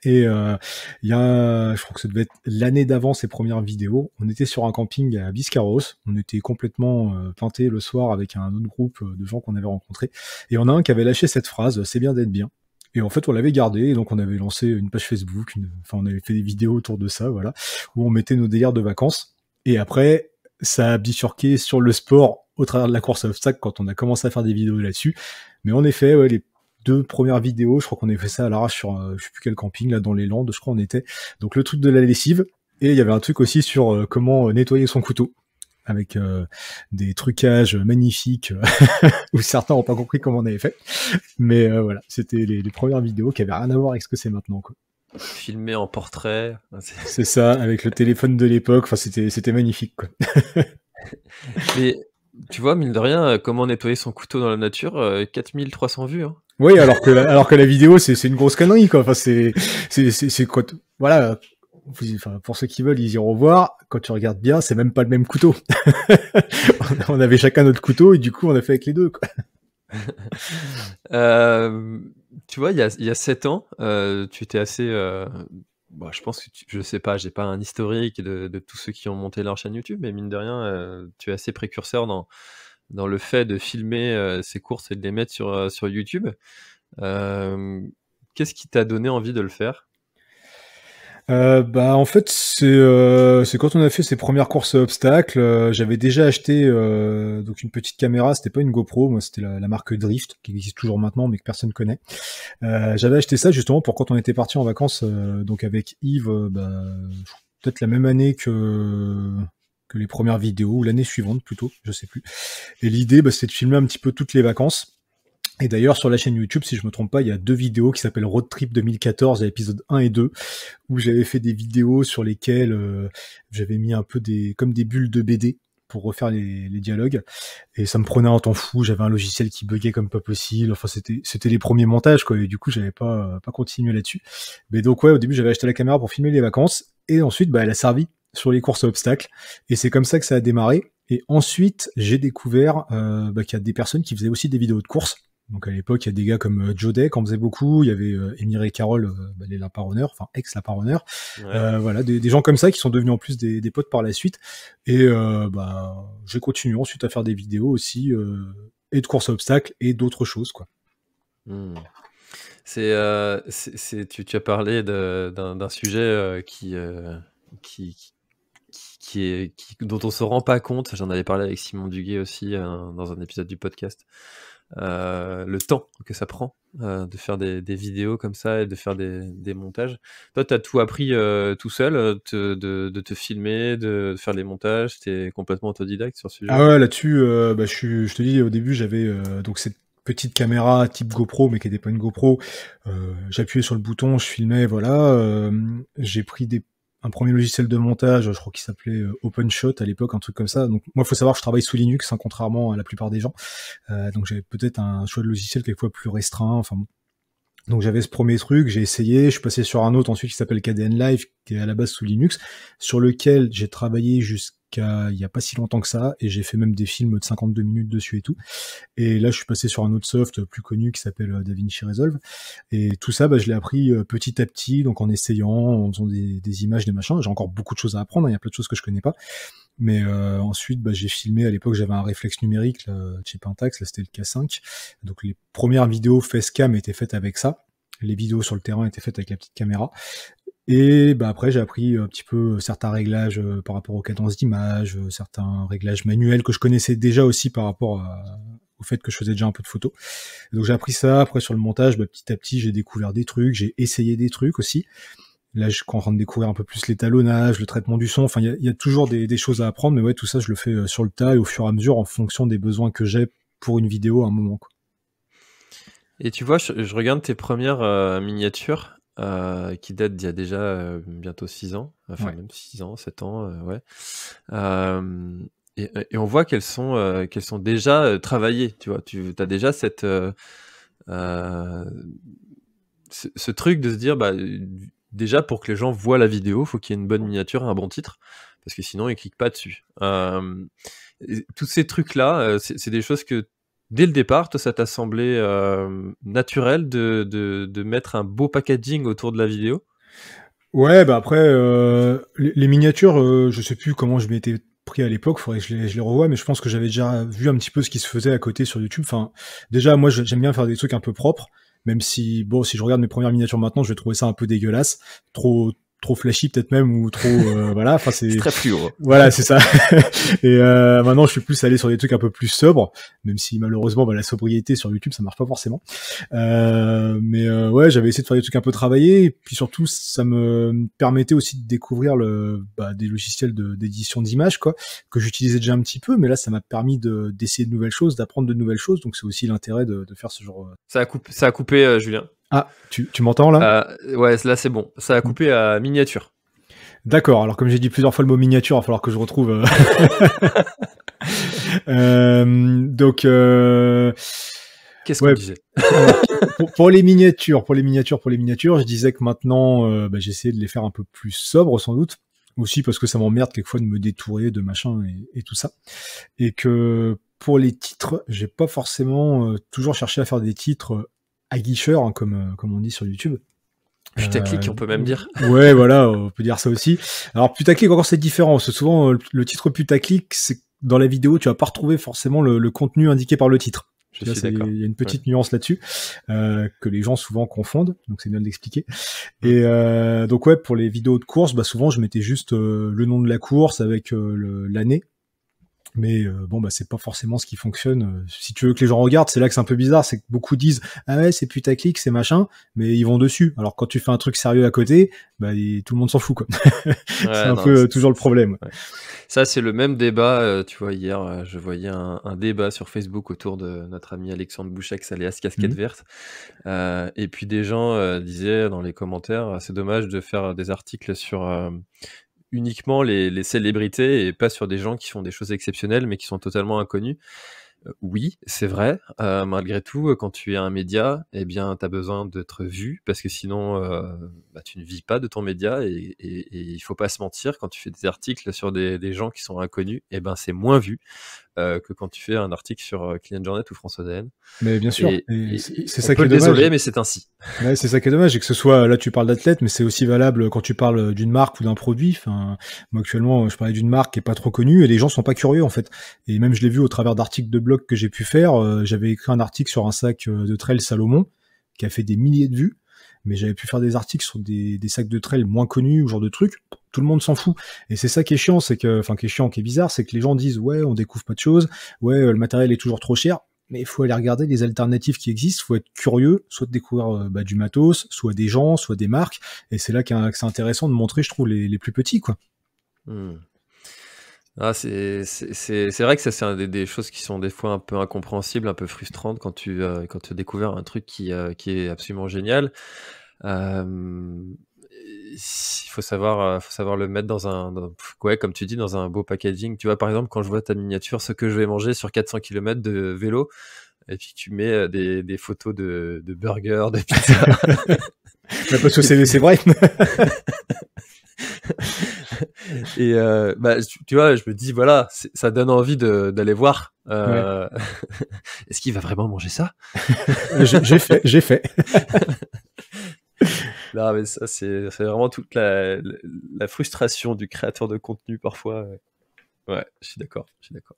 Et euh, il y a, je crois que ça devait être l'année d'avant ces premières vidéos. On était sur un camping à Biscarros. On était complètement euh, le soir avec un autre groupe euh, de gens qu'on avait rencontré, Et on a un qui avait lâché cette phrase euh, "C'est bien d'être bien". Et en fait, on l'avait gardé. Et donc, on avait lancé une page Facebook. Une... Enfin, on avait fait des vidéos autour de ça, voilà, où on mettait nos délires de vacances. Et après, ça a bifurqué sur le sport au travers de la course à obstacles quand on a commencé à faire des vidéos là-dessus. Mais en effet, ouais, les deux premières vidéos, je crois qu'on avait fait ça à l'arrache sur euh, je sais plus quel camping là dans les Landes, je crois qu'on était. Donc le truc de la lessive et il y avait un truc aussi sur euh, comment euh, nettoyer son couteau avec des trucages magnifiques [LAUGHS] où certains n'ont pas compris comment on avait fait. Mais voilà, c'était les, premières vidéos qui avaient rien à voir avec ce que c'est maintenant. Quoi. Filmé en portrait. C'est ça, avec le téléphone de l'époque. Enfin, c'était, c'était magnifique. Quoi. [LAUGHS] Tu vois, mine de rien, euh, comment nettoyer son couteau dans la nature, 4300 euh, vues. Hein. Oui, alors que, la, alors que la vidéo, c'est une grosse connerie, quoi. Enfin, c'est, c'est, quoi. Voilà. pour ceux qui veulent, ils iront voir. Quand tu regardes bien, c'est même pas le même couteau. [LAUGHS] on avait chacun notre couteau et du coup, on a fait avec les deux, quoi. [LAUGHS] Euh, tu vois, il y a, y a 7 ans, tu étais assez bah, je pense que je sais pas, j'ai pas un historique de, tous ceux qui ont monté leur chaîne YouTube, mais mine de rien, euh, tu es assez précurseur dans, dans le fait de filmer euh, ces courses et de les mettre sur, euh, sur YouTube. Qu'est-ce qui t'a donné envie de le faire euh, bah en fait euh, c'est quand on a fait ses premières courses obstacles, euh, j'avais déjà acheté euh, donc une petite caméra, c'était pas une GoPro, moi c'était la, marque Drift qui existe toujours maintenant mais que personne connaît. j'avais acheté ça justement pour quand on était parti en vacances donc avec Yves, bah, peut-être la même année que que les premières vidéos ou l'année suivante plutôt, je sais plus. Et l'idée bah, c'était de filmer un petit peu toutes les vacances. Et d'ailleurs, sur la chaîne YouTube, si je me trompe pas, il y a deux vidéos qui s'appellent Road Trip 2014, épisode 1 et 2, où j'avais fait des vidéos sur lesquelles euh, j'avais mis un peu des, comme des bulles de BD pour refaire les, dialogues. Et ça me prenait un temps fou. J'avais un logiciel qui buguait comme pas possible. Enfin, c'était, c'était les premiers montages, quoi. Et du coup, j'avais pas, pas continué là-dessus. Mais donc, ouais, au début, j'avais acheté la caméra pour filmer les vacances. Et ensuite, bah, elle a servi sur les courses à obstacles. Et c'est comme ça que ça a démarré. Et ensuite, j'ai découvert euh, bah, qu'il y a des personnes qui faisaient aussi des vidéos de courses donc à l'époque, il y a des gars comme euh, Joe qui en faisait beaucoup, il y avait euh, Émiré Carole, euh, bah, les les enfin ex la ouais. Euh, voilà, des, gens comme ça qui sont devenus en plus des, potes par la suite. Et bah, j'ai continué ensuite à faire des vidéos aussi, et de course à obstacles, et d'autres choses, hmm. C'est, tu, as parlé d'un, sujet qui, qui, qui... est, dont on se rend pas compte. J'en avais parlé avec Simon Duguay aussi dans un épisode du podcast. Euh, le temps que ça prend euh, de faire des, vidéos comme ça et de faire des, montages. Toi, tu as tout appris euh, tout seul, de, te filmer, de faire les montages, tu complètement autodidacte sur ce sujet. Ah ouais, là-dessus, bah, je, je, te dis, au début, j'avais donc cette petite caméra type GoPro, mais qui n'était pas une GoPro. J'appuyais sur le bouton, je filmais, voilà. J'ai pris des un premier logiciel de montage, je crois qu'il s'appelait euh, OpenShot à l'époque, un truc comme ça. Donc moi, il faut savoir, que je travaille sous Linux, hein, contrairement à la plupart des gens. Euh, donc j'avais peut-être un choix de logiciel quelquefois plus restreint. Enfin Donc j'avais ce premier truc, j'ai essayé, je suis passé sur un autre ensuite qui s'appelle KDN Live, qui est à la base sous Linux, sur lequel j'ai travaillé jusqu'à il y a pas si longtemps que ça, et j'ai fait même des films de 52 minutes dessus et tout. Et là, je suis passé sur un autre soft plus connu qui s'appelle euh, DaVinci Resolve. Et tout ça, bah, je l'ai appris euh, petit à petit, donc en essayant, en faisant des, images, des machins. J'ai encore beaucoup de choses à apprendre, hein, il y a plein de choses que je connais pas. Mais euh, ensuite, bah, j'ai filmé, à l'époque, j'avais un réflexe numérique là, chez Pentax, là c'était le K5. Donc les premières vidéos facecam étaient faites avec ça les vidéos sur le terrain étaient faites avec la petite caméra. Et bah, après, j'ai appris un petit peu certains réglages euh, par rapport aux cadences d'image, euh, certains réglages manuels que je connaissais déjà aussi par rapport au fait que je faisais déjà un peu de photos. donc j'ai appris ça. Après, sur le montage, bah, petit à petit, j'ai découvert des trucs, j'ai essayé des trucs aussi. Là, je suis en train de découvrir un peu plus l'étalonnage, le traitement du son. Enfin, il y, a toujours des, choses à apprendre, mais ouais, tout ça, je le fais euh, sur le tas et au fur et à mesure en fonction des besoins que j'ai pour une vidéo à un moment. Et tu vois, je, regarde tes premières miniatures euh, qui date d'il y a déjà euh, bientôt 6 ans, enfin même 6 ans, 7 ans, euh, ouais. Et, on voit qu'elles sont, qu'elles sont déjà travaillées, tu vois. Tu as déjà cette, ce, truc de se dire, bah, déjà pour que les gens voient la vidéo, il faut qu'il y ait une bonne miniature, un bon titre, parce que sinon ils cliquent pas dessus. tous ces trucs là, c'est des choses que dès le départ, ça t'a semblé euh, naturel de, mettre un beau packaging autour de la vidéo Ouais, bah après, euh, les, miniatures, euh, je sais plus comment je m'étais pris à l'époque, faudrait que je les, je les, revoie, mais je pense que j'avais déjà vu un petit peu ce qui se faisait à côté sur YouTube. Enfin, déjà, moi, j'aime bien faire des trucs un peu propres, même si, bon, si je regarde mes premières miniatures maintenant, je vais trouver ça un peu dégueulasse, trop, trop flashy peut-être même ou trop euh, [LAUGHS] voilà enfin c'est très pur voilà c'est ça [LAUGHS] et euh, maintenant je suis plus allé sur des trucs un peu plus sobres même si malheureusement bah, la sobriété sur YouTube ça marche pas forcément euh, mais euh, ouais j'avais essayé de faire des trucs un peu travaillés et puis surtout ça me permettait aussi de découvrir le bah, des logiciels d'édition d'images quoi que j'utilisais déjà un petit peu mais là ça m'a permis d'essayer de, nouvelles choses d'apprendre de nouvelles choses donc c'est aussi l'intérêt de, de, faire ce genre ça a coupé ça a coupé Julien ah, tu, tu m'entends là euh, Ouais, là c'est bon. Ça a coupé à miniature. D'accord, alors comme j'ai dit plusieurs fois le mot miniature, il va falloir que je retrouve. euh, [LAUGHS] euh, euh Qu'est-ce que qu'on disais pour, les miniatures, pour les miniatures, pour les miniatures, je disais que maintenant, bah, j'essayais de les faire un peu plus sobres sans doute aussi parce que ça m'emmerde quelquefois de me détourer de machin et, tout ça. Et que pour les titres, j'ai pas forcément toujours cherché à faire des titres aguicheur, hein, comme, euh, comme on dit sur YouTube. Putaclic, on peut même dire. Euh, ouais, voilà, on peut dire ça aussi. Alors, putaclic, encore, c'est différent. souvent euh, le titre putaclic, c'est dans la vidéo, tu vas pas retrouver forcément le, contenu indiqué par le titre. Il y a une petite nuance là-dessus que les gens souvent confondent, donc c'est bien d'expliquer. Et euh, donc ouais, pour les vidéos de course, bah souvent je mettais juste le nom de la course avec l'année, mais euh, bon bah c'est pas forcément ce qui fonctionne euh, si tu veux que les gens regardent c'est là que c'est un peu bizarre c'est que beaucoup disent ah ouais c'est putaclic c'est machin mais ils vont dessus alors quand tu fais un truc sérieux à côté bah tout le monde s'en fout quoi [LAUGHS] c'est un peu euh, toujours le problème ça c'est le même débat tu vois hier je voyais un, débat sur Facebook autour de notre ami Alexandre Bouchac alias casquette mmh. verte et puis des gens disaient dans les commentaires ah, c'est dommage de faire des articles sur uniquement les, célébrités et pas sur des gens qui font des choses exceptionnelles mais qui sont totalement inconnus. Euh, oui, c'est vrai. Euh, malgré tout, euh, quand tu es un média, eh bien, tu as besoin d'être vu parce que sinon, bah, tu ne vis pas de ton média et, et, et, il faut pas se mentir. Quand tu fais des articles sur des, des gens qui sont inconnus, eh ben, c'est moins vu. Euh, que quand tu fais un article sur Client euh, Jornet ou François Mais bien sûr, c'est ça qui est dommage. Désolé, mais c'est ainsi. c'est ça qui est dommage, et que ce soit là tu parles d'athlète, mais c'est aussi valable quand tu parles d'une marque ou d'un produit. moi actuellement, je parlais d'une marque qui est pas trop connue et les gens sont pas curieux en fait. Et même je l'ai vu au travers d'articles de blog que j'ai pu faire. Euh, j'avais écrit un article sur un sac de trail Salomon qui a fait des milliers de vues mais j'avais pu faire des articles sur des, des, sacs de trail moins connus ou genre de trucs tout le monde s'en fout. Et c'est ça qui est chiant, c'est que, enfin, qui est chiant, qui est bizarre, c'est que les gens disent, ouais, on découvre pas de choses, ouais, euh, le matériel est toujours trop cher. Mais il faut aller regarder les alternatives qui existent, faut être curieux, soit de découvrir euh, bah, du matos, soit des gens, soit des marques, et c'est là que c'est intéressant de montrer, je trouve, les, plus petits, quoi. Hmm. Ah, c'est vrai que ça, c'est des, choses qui sont des fois un peu incompréhensibles, un peu frustrantes quand tu, euh, quand tu découvres un truc qui, qui est absolument génial. Euh, il faut savoir, euh, faut savoir le mettre dans un, ouais, comme tu dis, dans un beau packaging. Tu vois, par exemple, quand je vois ta miniature, ce que je vais manger sur 400 km de vélo, et puis tu mets euh, des, photos de, de burgers, de pizza. [LAUGHS] parce que c'est vrai. [LAUGHS] et euh, bah, tu, vois, je me dis, voilà, ça donne envie d'aller voir. [LAUGHS] Est-ce qu'il va vraiment manger ça J'ai fait, j'ai fait non, mais ça, c'est vraiment toute la, frustration du créateur de contenu parfois. Euh. Ouais, je suis d'accord, je suis d'accord.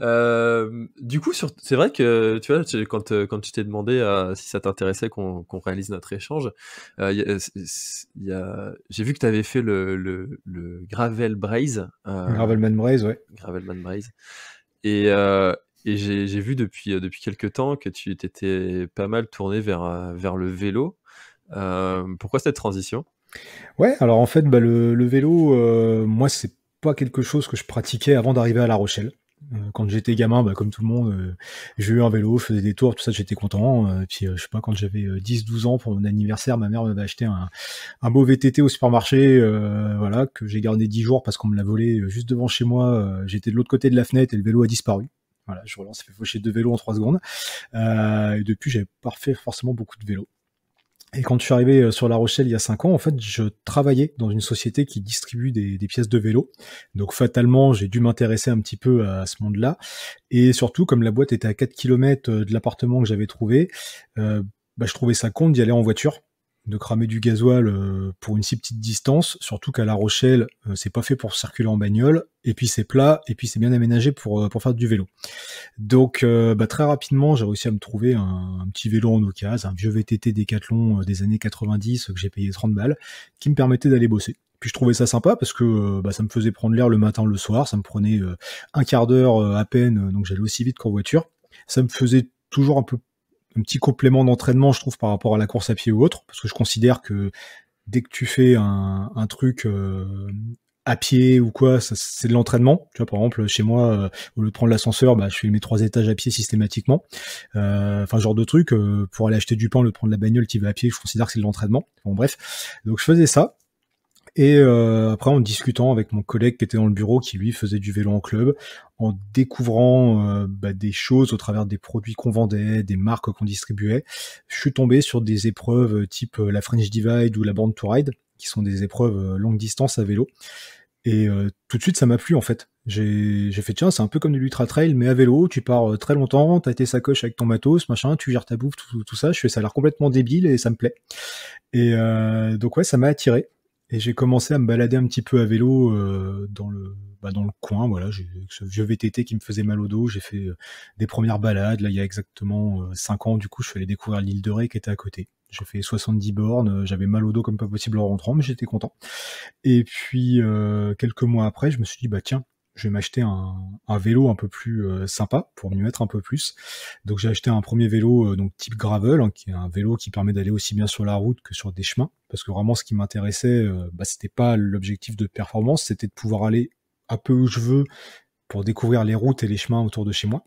Euh, du coup, c'est vrai que tu vois, tu, quand, euh, quand tu demandé si ça t'intéressait qu'on réalise notre échange, j'ai vu que tu avais fait le, le, le Gravel Braze. Gravelman Braze, ouais. Gravelman Braze. Et, j'ai vu depuis, depuis quelques temps que tu t'étais pas mal tourné vers, vers le vélo. Euh, pourquoi cette transition Ouais, alors en fait, bah, le, le, vélo, euh, moi, c'est pas quelque chose que je pratiquais avant d'arriver à La Rochelle euh, quand j'étais gamin, bah, comme tout le monde, j'ai eu un vélo, je faisais des tours, tout ça, j'étais content. Euh, puis, je sais pas, quand j'avais 10-12 ans pour mon anniversaire, ma mère m'avait acheté un, un beau VTT au supermarché, voilà, que j'ai gardé 10 jours parce qu'on me l'a volé juste devant chez moi. j'étais de l'autre côté de la fenêtre et le vélo a disparu. Voilà, je relance, fait faucher deux vélos en trois secondes. et depuis, j'avais pas fait forcément beaucoup de vélos. Et quand je suis arrivé euh, sur La Rochelle il y a cinq ans, en fait, je travaillais dans une société qui distribue des, pièces de vélo. Donc fatalement, j'ai dû m'intéresser un petit peu à ce monde-là. Et surtout, comme la boîte était à 4 km euh, de l'appartement que j'avais trouvé, euh, bah, je trouvais ça compte d'y aller en voiture de cramer du gasoil euh, pour une si petite distance, surtout qu'à La Rochelle, euh, c'est pas fait pour circuler en bagnole, et puis c'est plat, et puis c'est bien aménagé pour, euh, pour faire du vélo. Donc bah, très rapidement, j'ai réussi à me trouver un, petit vélo en occasion, un vieux VTT Decathlon des années 90 que j'ai payé 30 balles, qui me permettait d'aller bosser. Puis je trouvais ça sympa parce que bah, ça me faisait prendre l'air le matin, le soir, ça me prenait un quart d'heure à peine, donc j'allais aussi vite qu'en voiture. Ça me faisait toujours un peu un petit complément d'entraînement, je trouve, par rapport à la course à pied ou autre, parce que je considère que dès que tu fais un, truc euh, à pied ou quoi, c'est de l'entraînement. Tu vois, par exemple, chez moi, euh, au lieu de prendre l'ascenseur, bah, je fais mes trois étages à pied systématiquement. Euh, enfin, genre de truc, pour aller acheter du pain, le prendre la bagnole qui va à pied, je considère que c'est de l'entraînement. Bon, bref. Donc, je faisais ça. Et euh, après, en discutant avec mon collègue qui était dans le bureau, qui lui faisait du vélo en club, en découvrant euh, bah, des choses au travers des produits qu'on vendait, des marques qu'on distribuait, je suis tombé sur des épreuves euh, type la French Divide ou la Band to Ride, qui sont des épreuves longue distance à vélo. Et tout de suite, ça m'a plu en fait. J'ai fait tiens, c'est un peu comme de l'ultra trail, mais à vélo, tu pars très longtemps, t'as tes sacoches avec ton matos, machin, tu gères ta bouffe, tout, ça. Je fais ça a l'air complètement débile et ça me plaît. Et donc ouais, ça m'a attiré. Et j'ai commencé à me balader un petit peu à vélo euh, dans le bah, dans le coin. Voilà, ce vieux VTT qui me faisait mal au dos. J'ai fait euh, des premières balades. Là, il y a exactement euh, cinq ans, du coup, je suis allé découvrir l'île de Ré qui était à côté. J'ai fait 70 bornes. J'avais mal au dos comme pas possible en rentrant, mais j'étais content. Et puis quelques mois après, je me suis dit bah tiens, je vais m'acheter un, vélo un peu plus euh, sympa pour m'y mettre un peu plus. Donc j'ai acheté un premier vélo euh, donc type gravel, hein, qui est un vélo qui permet d'aller aussi bien sur la route que sur des chemins, parce que vraiment ce qui m'intéressait, euh, bah, c'était pas l'objectif de performance, c'était de pouvoir aller un peu où je veux pour découvrir les routes et les chemins autour de chez moi.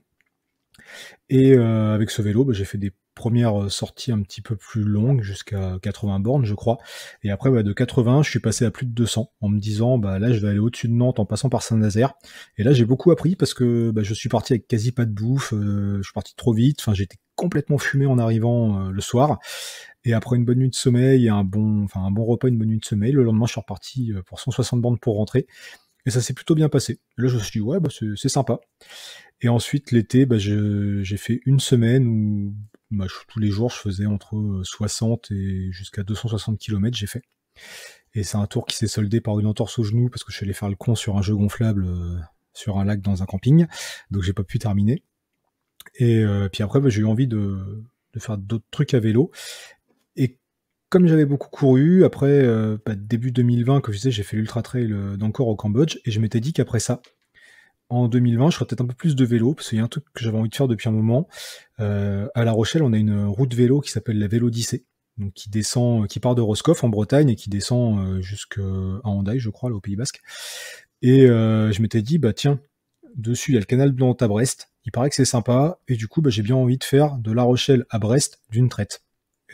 Et euh, avec ce vélo, bah, j'ai fait des premières euh, sorties un petit peu plus longues, jusqu'à 80 bornes, je crois. Et après, bah, de 80, je suis passé à plus de 200, en me disant, bah, là, je vais aller au-dessus de Nantes en passant par Saint-Nazaire. Et là, j'ai beaucoup appris parce que bah, je suis parti avec quasi pas de bouffe, euh, je suis parti trop vite, enfin, j'étais complètement fumé en arrivant le soir. Et après une bonne nuit de sommeil un bon, enfin, un bon repas, une bonne nuit de sommeil, le lendemain, je suis reparti pour 160 bornes pour rentrer. Et ça s'est plutôt bien passé. là, je me suis dit, ouais, bah, c'est sympa. Et ensuite, l'été, bah, j'ai fait une semaine où bah, tous les jours, je faisais entre 60 euh, et jusqu'à 260 km, j'ai fait. Et c'est un tour qui s'est soldé par une entorse au genou parce que je suis allé faire le con sur un jeu gonflable euh, sur un lac dans un camping. Donc, j'ai pas pu terminer. Et euh, puis après, bah, j'ai eu envie de, de faire d'autres trucs à vélo comme j'avais beaucoup couru, après euh, bah, début 2020, comme je disais, j'ai fait l'ultra trail euh, d'encore au Cambodge, et je m'étais dit qu'après ça, en 2020, je ferais peut-être un peu plus de vélo, parce qu'il y a un truc que j'avais envie de faire depuis un moment. Euh, à La Rochelle, on a une route vélo qui s'appelle la Vélodyssée, donc qui descend, qui part de Roscoff en Bretagne et qui descend jusqu'à Hendaye, je crois, là, au Pays Basque. Et je m'étais dit, bah tiens, dessus, il y a le canal Blanc à Brest, il paraît que c'est sympa, et du coup, bah, j'ai bien envie de faire de La Rochelle à Brest d'une traite.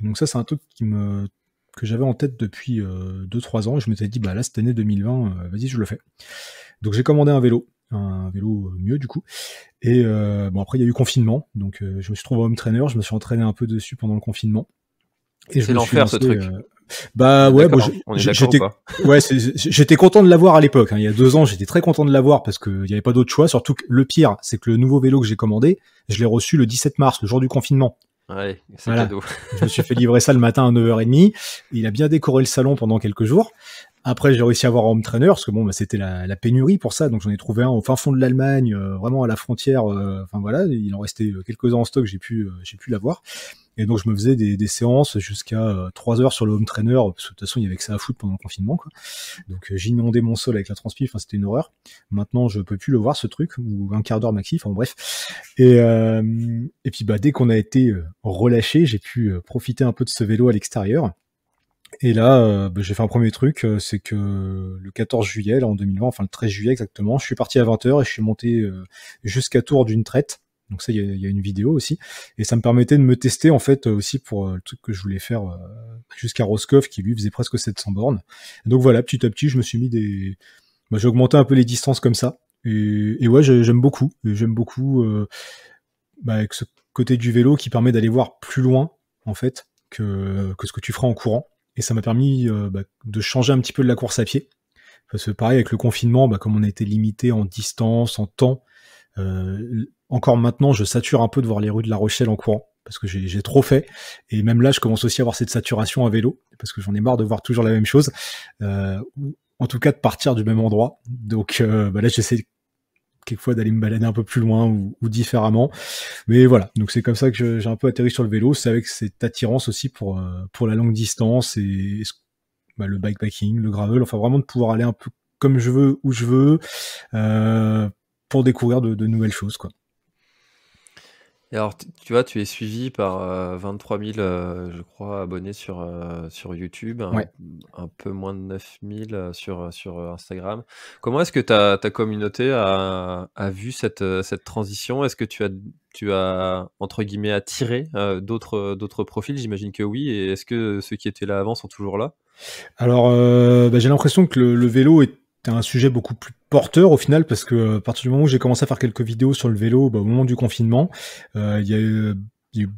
Et donc ça, c'est un truc qui me que j'avais en tête depuis 2-3 euh, ans. Et je m'étais dit, bah là, cette année 2020, euh, vas-y, je le fais. Donc j'ai commandé un vélo, un vélo euh, mieux du coup. Et euh, bon, après, il y a eu confinement. Donc je me suis trouvé home trainer, je me suis entraîné un peu dessus pendant le confinement. Et c'est l'enfer ce truc. Bah ouais, j'étais ouais, j'étais content de l'avoir à l'époque. Hein. Il y a deux ans, j'étais très content de l'avoir parce qu'il n'y avait pas d'autre choix. Surtout que le pire, c'est que le nouveau vélo que j'ai commandé, je l'ai reçu le 17 mars, le jour du confinement c'est je me suis fait livrer ça le matin à 9h30. Il a bien décoré le salon pendant quelques jours. Après, j'ai réussi à avoir un home trainer parce que bon, bah, c'était la, pénurie pour ça. Donc, j'en ai trouvé un au fin fond de l'Allemagne, euh, vraiment à la frontière. Euh, enfin voilà, il en restait euh, quelques uns en stock. J'ai pu, j'ai pu l'avoir. Et donc, je me faisais des, séances jusqu'à 3 euh, heures sur le home trainer, parce que de toute façon, il n'y avait que ça à foutre pendant le confinement. Quoi. Donc, euh, j'inondais mon sol avec la transpire. enfin, c'était une horreur. Maintenant, je peux plus le voir, ce truc, ou un quart d'heure maxi, enfin, bref. Euh, et, puis, bah, dès qu'on a été relâché, j'ai pu profiter un peu de ce vélo à l'extérieur. Et là, bah, j'ai fait un premier truc, c'est que le 14 juillet, en 2020, enfin le 13 juillet exactement, je suis parti à 20h et je suis monté jusqu'à Tours d'une traite. Donc ça, il y, a une vidéo aussi. Et ça me permettait de me tester en fait aussi pour euh, le truc que je voulais faire euh, jusqu'à Roscoff qui lui faisait presque 700 bornes. donc voilà, petit à petit, je me suis mis des... Bah, j'ai augmenté un peu les distances comme ça. Et, ouais, j'aime beaucoup. J'aime beaucoup euh, bah, avec ce côté du vélo qui permet d'aller voir plus loin en fait que, que, ce que tu feras en courant. Et ça m'a permis bah, de changer un petit peu de la course à pied. Parce que pareil, avec le confinement, bah, comme on a été limité en distance, en temps, euh, encore maintenant, je sature un peu de voir les rues de La Rochelle en courant parce que j'ai trop fait. Et même là, je commence aussi à avoir cette saturation à vélo, parce que j'en ai marre de voir toujours la même chose, euh, en tout cas de partir du même endroit. Donc euh, bah là, j'essaie quelquefois d'aller me balader un peu plus loin ou, différemment. Mais voilà, donc c'est comme ça que j'ai un peu atterri sur le vélo, c'est avec cette attirance aussi pour, euh, pour la longue distance et, bah, le bikepacking, le gravel, enfin vraiment de pouvoir aller un peu comme je veux, où je veux, pour découvrir de, nouvelles choses. Quoi. Et alors, tu vois, tu es suivi par 23000 23 000, je crois, abonnés sur, euh, sur YouTube, un, peu moins de 9 000 euh, sur, euh, sur Instagram. Comment est-ce que ta, ta communauté a, vu cette, cette transition Est-ce que tu as, tu as, entre guillemets, attiré d'autres d'autres profils J'imagine que oui. Et est-ce que ceux qui étaient là avant sont toujours là Alors, bah, j'ai l'impression que le vélo est c'est un sujet beaucoup plus porteur au final parce que euh, à partir du moment où j'ai commencé à faire quelques vidéos sur le vélo bah, au moment du confinement, euh, il y a eu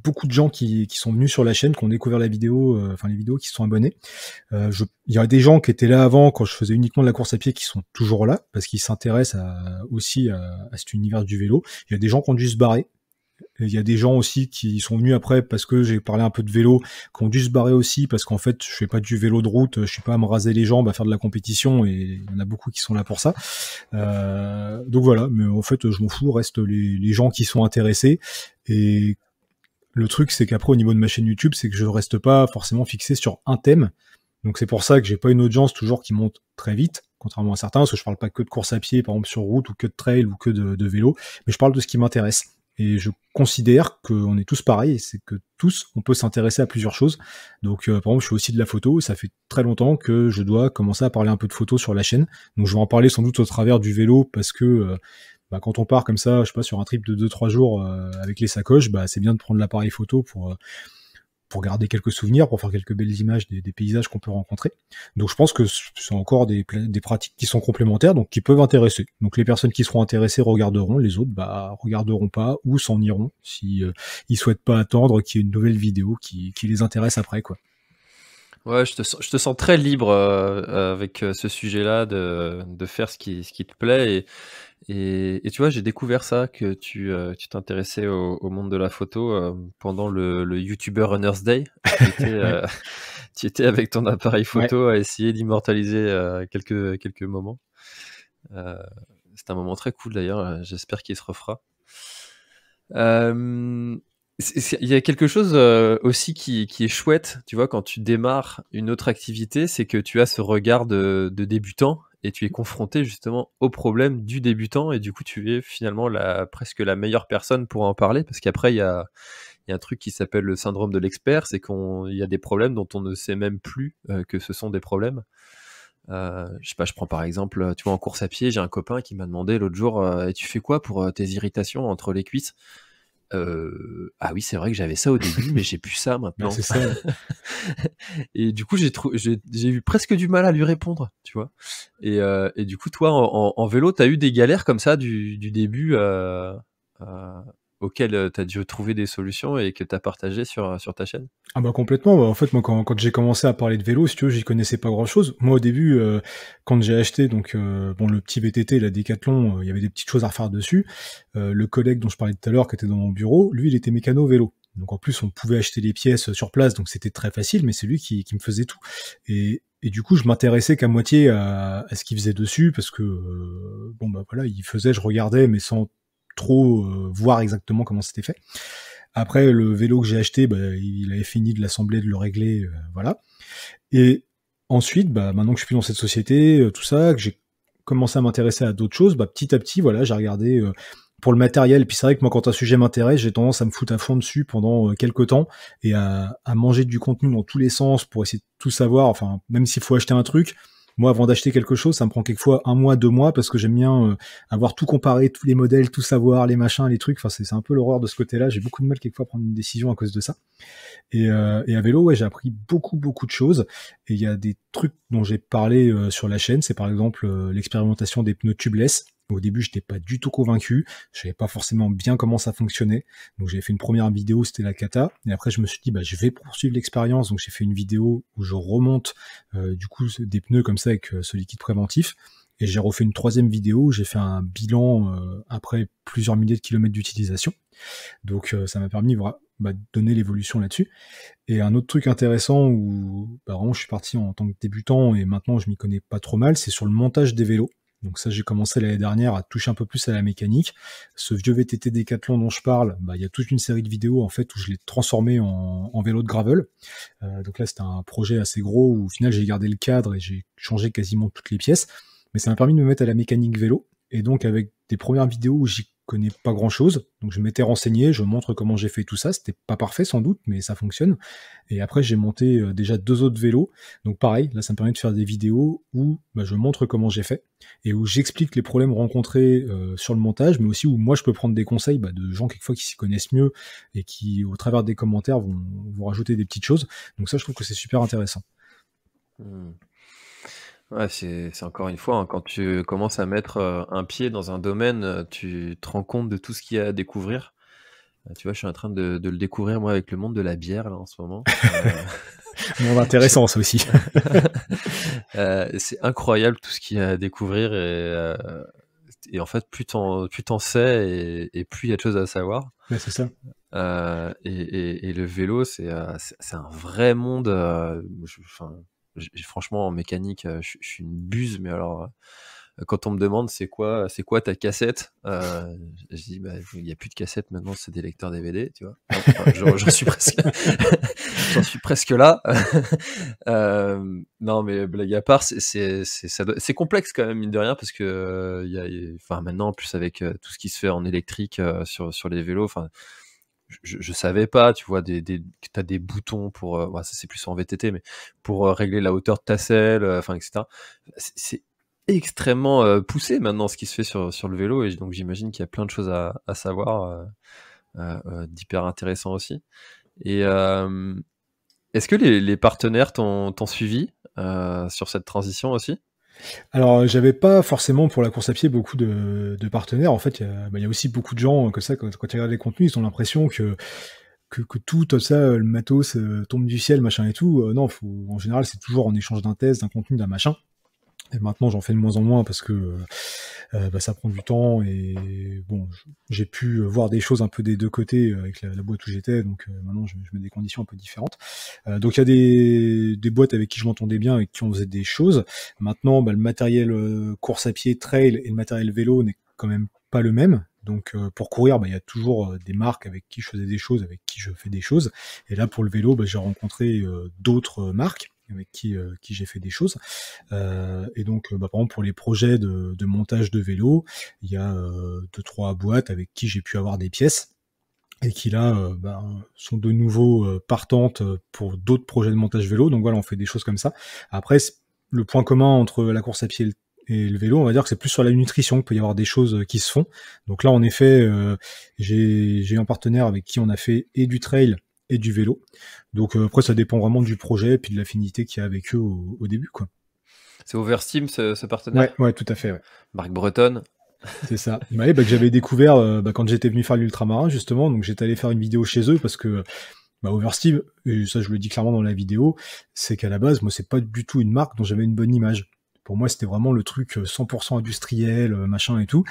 beaucoup de gens qui, sont venus sur la chaîne, qui ont découvert la vidéo, euh, enfin les vidéos, qui sont abonnés. il y a des gens qui étaient là avant quand je faisais uniquement de la course à pied, qui sont toujours là parce qu'ils s'intéressent aussi à, à, cet univers du vélo. Il y a des gens qui ont dû se barrer il y a des gens aussi qui sont venus après parce que j'ai parlé un peu de vélo, qui ont dû se barrer aussi parce qu'en fait, je fais pas du vélo de route, je suis pas à me raser les jambes, à faire de la compétition et il y en a beaucoup qui sont là pour ça. Euh, donc voilà, mais en fait, je m'en fous, reste les, gens qui sont intéressés et le truc, c'est qu'après, au niveau de ma chaîne YouTube, c'est que je reste pas forcément fixé sur un thème. Donc c'est pour ça que j'ai pas une audience toujours qui monte très vite, contrairement à certains, parce que je parle pas que de course à pied, par exemple sur route, ou que de trail, ou que de vélo, mais je parle de ce qui m'intéresse. Et je considère qu'on est tous pareils, c'est que tous, on peut s'intéresser à plusieurs choses. Donc, euh, par exemple, je fais aussi de la photo. Ça fait très longtemps que je dois commencer à parler un peu de photo sur la chaîne. Donc, je vais en parler sans doute au travers du vélo parce que euh, bah, quand on part comme ça, je sais pas, sur un trip de 2-3 jours euh, avec les sacoches, bah, c'est bien de prendre l'appareil photo pour pour garder quelques souvenirs, pour faire quelques belles images des, paysages qu'on peut rencontrer. Donc je pense que sont encore des, des, pratiques qui sont complémentaires, donc qui peuvent intéresser. Donc les personnes qui seront intéressées regarderont, les autres bah regarderont pas ou s'en iront si euh, ils souhaitent pas attendre qu'il y ait une nouvelle vidéo qui, qui les intéresse après quoi. Ouais, je te, je te sens très libre euh, avec euh, ce sujet-là de, faire ce qui, ce qui te plaît. Et, tu vois, j'ai découvert ça, que tu euh, t'intéressais au, monde de la photo pendant le, YouTuber Runner's Day. Tu [LAUGHS] étais, avec ton appareil photo à essayer d'immortaliser quelques, quelques moments. C'est un moment très cool d'ailleurs, j'espère qu'il se refera. Il y a quelque chose euh, aussi qui, qui, est chouette, tu vois, quand tu démarres une autre activité, c'est que tu as ce regard de, de, débutant et tu es confronté justement au problème du débutant et du coup tu es finalement la, presque la meilleure personne pour en parler parce qu'après il y a, y a, un truc qui s'appelle le syndrome de l'expert, c'est qu'il y a des problèmes dont on ne sait même plus euh, que ce sont des problèmes. Euh, je sais pas, je prends par exemple, tu vois, en course à pied, j'ai un copain qui m'a demandé l'autre jour, euh, et tu fais quoi pour tes irritations entre les cuisses euh, ah oui, c'est vrai que j'avais ça au début, mais j'ai plus ça [LAUGHS] maintenant. [LAUGHS] et du coup, j'ai eu presque du mal à lui répondre, tu vois. Et, euh, du coup, toi, en, vélo, t'as eu des galères comme ça du, début euh, Auquel tu as dû trouver des solutions et que tu as partagé sur, sur ta chaîne Ah bah complètement. Bah, en fait, moi, quand, quand j'ai commencé à parler de vélo, si tu veux, j'y connaissais pas grand-chose. Moi, au début, quand j'ai acheté donc bon le petit VTT, la Décathlon, il y avait des petites choses à refaire dessus. le collègue dont je parlais tout à l'heure, qui était dans mon bureau, lui, il était mécano vélo. Donc en plus, on pouvait acheter les pièces sur place, donc c'était très facile, mais c'est lui qui, qui me faisait tout. Et, et du coup, je m'intéressais qu'à moitié à, ce qu'il faisait dessus, parce que bon bah voilà, il faisait, je regardais, mais sans trop euh, voir exactement comment c'était fait. Après, le vélo que j'ai acheté, bah, il avait fini de l'assembler, de le régler, euh, voilà. Et ensuite, bah, maintenant que je suis plus dans cette société, euh, tout ça, que j'ai commencé à m'intéresser à d'autres choses, bah, petit à petit, voilà, j'ai regardé pour le matériel. Puis c'est vrai que moi, quand un sujet m'intéresse, j'ai tendance à me foutre à fond dessus pendant quelques temps et à, à, manger du contenu dans tous les sens pour essayer de tout savoir. Enfin, même s'il faut acheter un truc, moi, avant d'acheter quelque chose, ça me prend quelquefois un mois, deux mois, parce que j'aime bien euh, avoir tout comparé, tous les modèles, tout savoir, les machins, les trucs. Enfin, c'est un peu l'horreur de ce côté-là. J'ai beaucoup de mal quelquefois à prendre une décision à cause de ça. Et, euh, à vélo, ouais, j'ai appris beaucoup, beaucoup de choses. Et il y a des trucs dont j'ai parlé euh, sur la chaîne. C'est par exemple l'expérimentation des pneus tubeless au début, je n'étais pas du tout convaincu. Je savais pas forcément bien comment ça fonctionnait. Donc, j'ai fait une première vidéo, c'était la cata. Et après, je me suis dit, bah, je vais poursuivre l'expérience. Donc, j'ai fait une vidéo où je remonte, euh, du coup, des pneus comme ça avec euh, ce liquide préventif. Et j'ai refait une troisième vidéo. J'ai fait un bilan euh, après plusieurs milliers de kilomètres d'utilisation. Donc, ça m'a permis bah, de donner l'évolution là-dessus. Et un autre truc intéressant où bah, vraiment je suis parti en tant que débutant et maintenant je m'y connais pas trop mal, c'est sur le montage des vélos. Donc ça, j'ai commencé l'année dernière à toucher un peu plus à la mécanique. Ce vieux VTT Décathlon dont je parle, bah, il y a toute une série de vidéos en fait où je l'ai transformé en, vélo de gravel. Euh, donc là, c'était un projet assez gros où au final j'ai gardé le cadre et j'ai changé quasiment toutes les pièces. Mais ça m'a permis de me mettre à la mécanique vélo. Et donc avec des premières vidéos où j'ai connais pas grand chose. Donc je m'étais renseigné, je montre comment j'ai fait tout ça. C'était pas parfait sans doute, mais ça fonctionne. Et après j'ai monté euh, déjà deux autres vélos. Donc pareil, là ça me permet de faire des vidéos où bah, je montre comment j'ai fait et où j'explique les problèmes rencontrés euh, sur le montage, mais aussi où moi je peux prendre des conseils bah, de gens quelquefois qui s'y connaissent mieux et qui au travers des commentaires vont, vous rajouter des petites choses. Donc ça je trouve que c'est super intéressant. Mmh. Ouais, c'est c'est encore une fois, hein, quand tu commences à mettre, euh, un pied dans un domaine, euh, tu te rends compte de tout ce qu'il y a à découvrir. Euh, tu vois, je suis en train de de le découvrir moi avec le monde de la bière là en ce moment. mon [LAUGHS] Monde intéressant, ça aussi. [LAUGHS] c'est incroyable tout ce qu'il y a à découvrir et et en fait plus tu sais et et plus il y a de choses à savoir. Ouais, c'est ça. et et le vélo c'est, c'est un vrai monde, franchement, en mécanique, euh, je, suis une buse, mais alors euh, quand on me demande c'est quoi c'est quoi ta cassette euh, je dis bah, il n'y a plus de cassette maintenant c'est des lecteurs DVD tu vois j'en suis presque [LAUGHS] j'en suis presque là [LAUGHS] non mais blague à part c'est c'est complexe quand même mine de rien parce que il y a, enfin maintenant plus avec tout ce qui se fait en électrique sur sur les vélos enfin je, je, savais pas, tu vois, des, des, t'as des boutons pour, euh, ça c'est plus en VTT, mais pour euh, régler la hauteur de ta selle, euh, enfin, etc. C'est extrêmement poussé maintenant ce qui se fait sur, sur le vélo, et donc j'imagine qu'il y a plein de choses à, à savoir, d'hyper intéressant aussi. Et est-ce que les, les partenaires t'ont suivi sur cette transition aussi alors, euh, j'avais pas forcément pour la course à pied beaucoup de, partenaires. En fait, bah, il y, a aussi beaucoup de gens comme ça, quand, ils regardent les contenus, ils ont l'impression que, que, tout, ça, le matos euh, tombe du ciel, machin et tout. Euh, non, faut, en général, c'est toujours en échange d'un test, d'un contenu, d'un machin. Et maintenant, j'en fais de moins en moins parce que euh, bah, ça prend du temps et bon, j'ai pu voir des choses un peu des deux côtés euh, avec la, boîte où j'étais, donc euh, maintenant je, mets des conditions un peu différentes. donc il y a des, des, boîtes avec qui je m'entendais bien, et qui ont faisait des choses. Maintenant, bah, le matériel course à pied, trail et le matériel vélo n'est quand même pas le même. Donc pour courir, bah, il y a toujours des marques avec qui je faisais des choses, avec qui je fais des choses. Et là pour le vélo, j'ai rencontré d'autres marques avec euh, qui, j'ai fait des choses. Euh, et donc, euh, bah, par exemple, pour les projets de, montage de vélo, il y a deux, trois boîtes avec qui j'ai pu avoir des pièces et qui là bah, sont de nouveau partantes pour d'autres projets de montage vélo. Donc voilà, on fait des choses comme ça. Après, le point commun entre la course à pied et le vélo, on va dire que c'est plus sur la nutrition qu'il peut y avoir des choses qui se font. Donc là, en effet, j'ai un partenaire avec qui on a fait et du trail et du vélo. Donc euh, après, ça dépend vraiment du projet et puis de l'affinité qu'il y a avec eux au, début. quoi. C'est Oversteam ce, ce partenaire ouais, ouais, tout à fait. Ouais. Marc Breton. C'est ça. Ouais, bah, que j'avais découvert euh, bah, quand j'étais venu faire l'ultramarin justement. Donc j'étais allé faire une vidéo chez eux parce que bah, Oversteam, et ça je le dis clairement dans la vidéo, c'est qu'à la base, moi c'est pas du tout une marque dont j'avais une bonne image. Pour moi, c'était vraiment le truc 100% euh, industriel, machin et tout.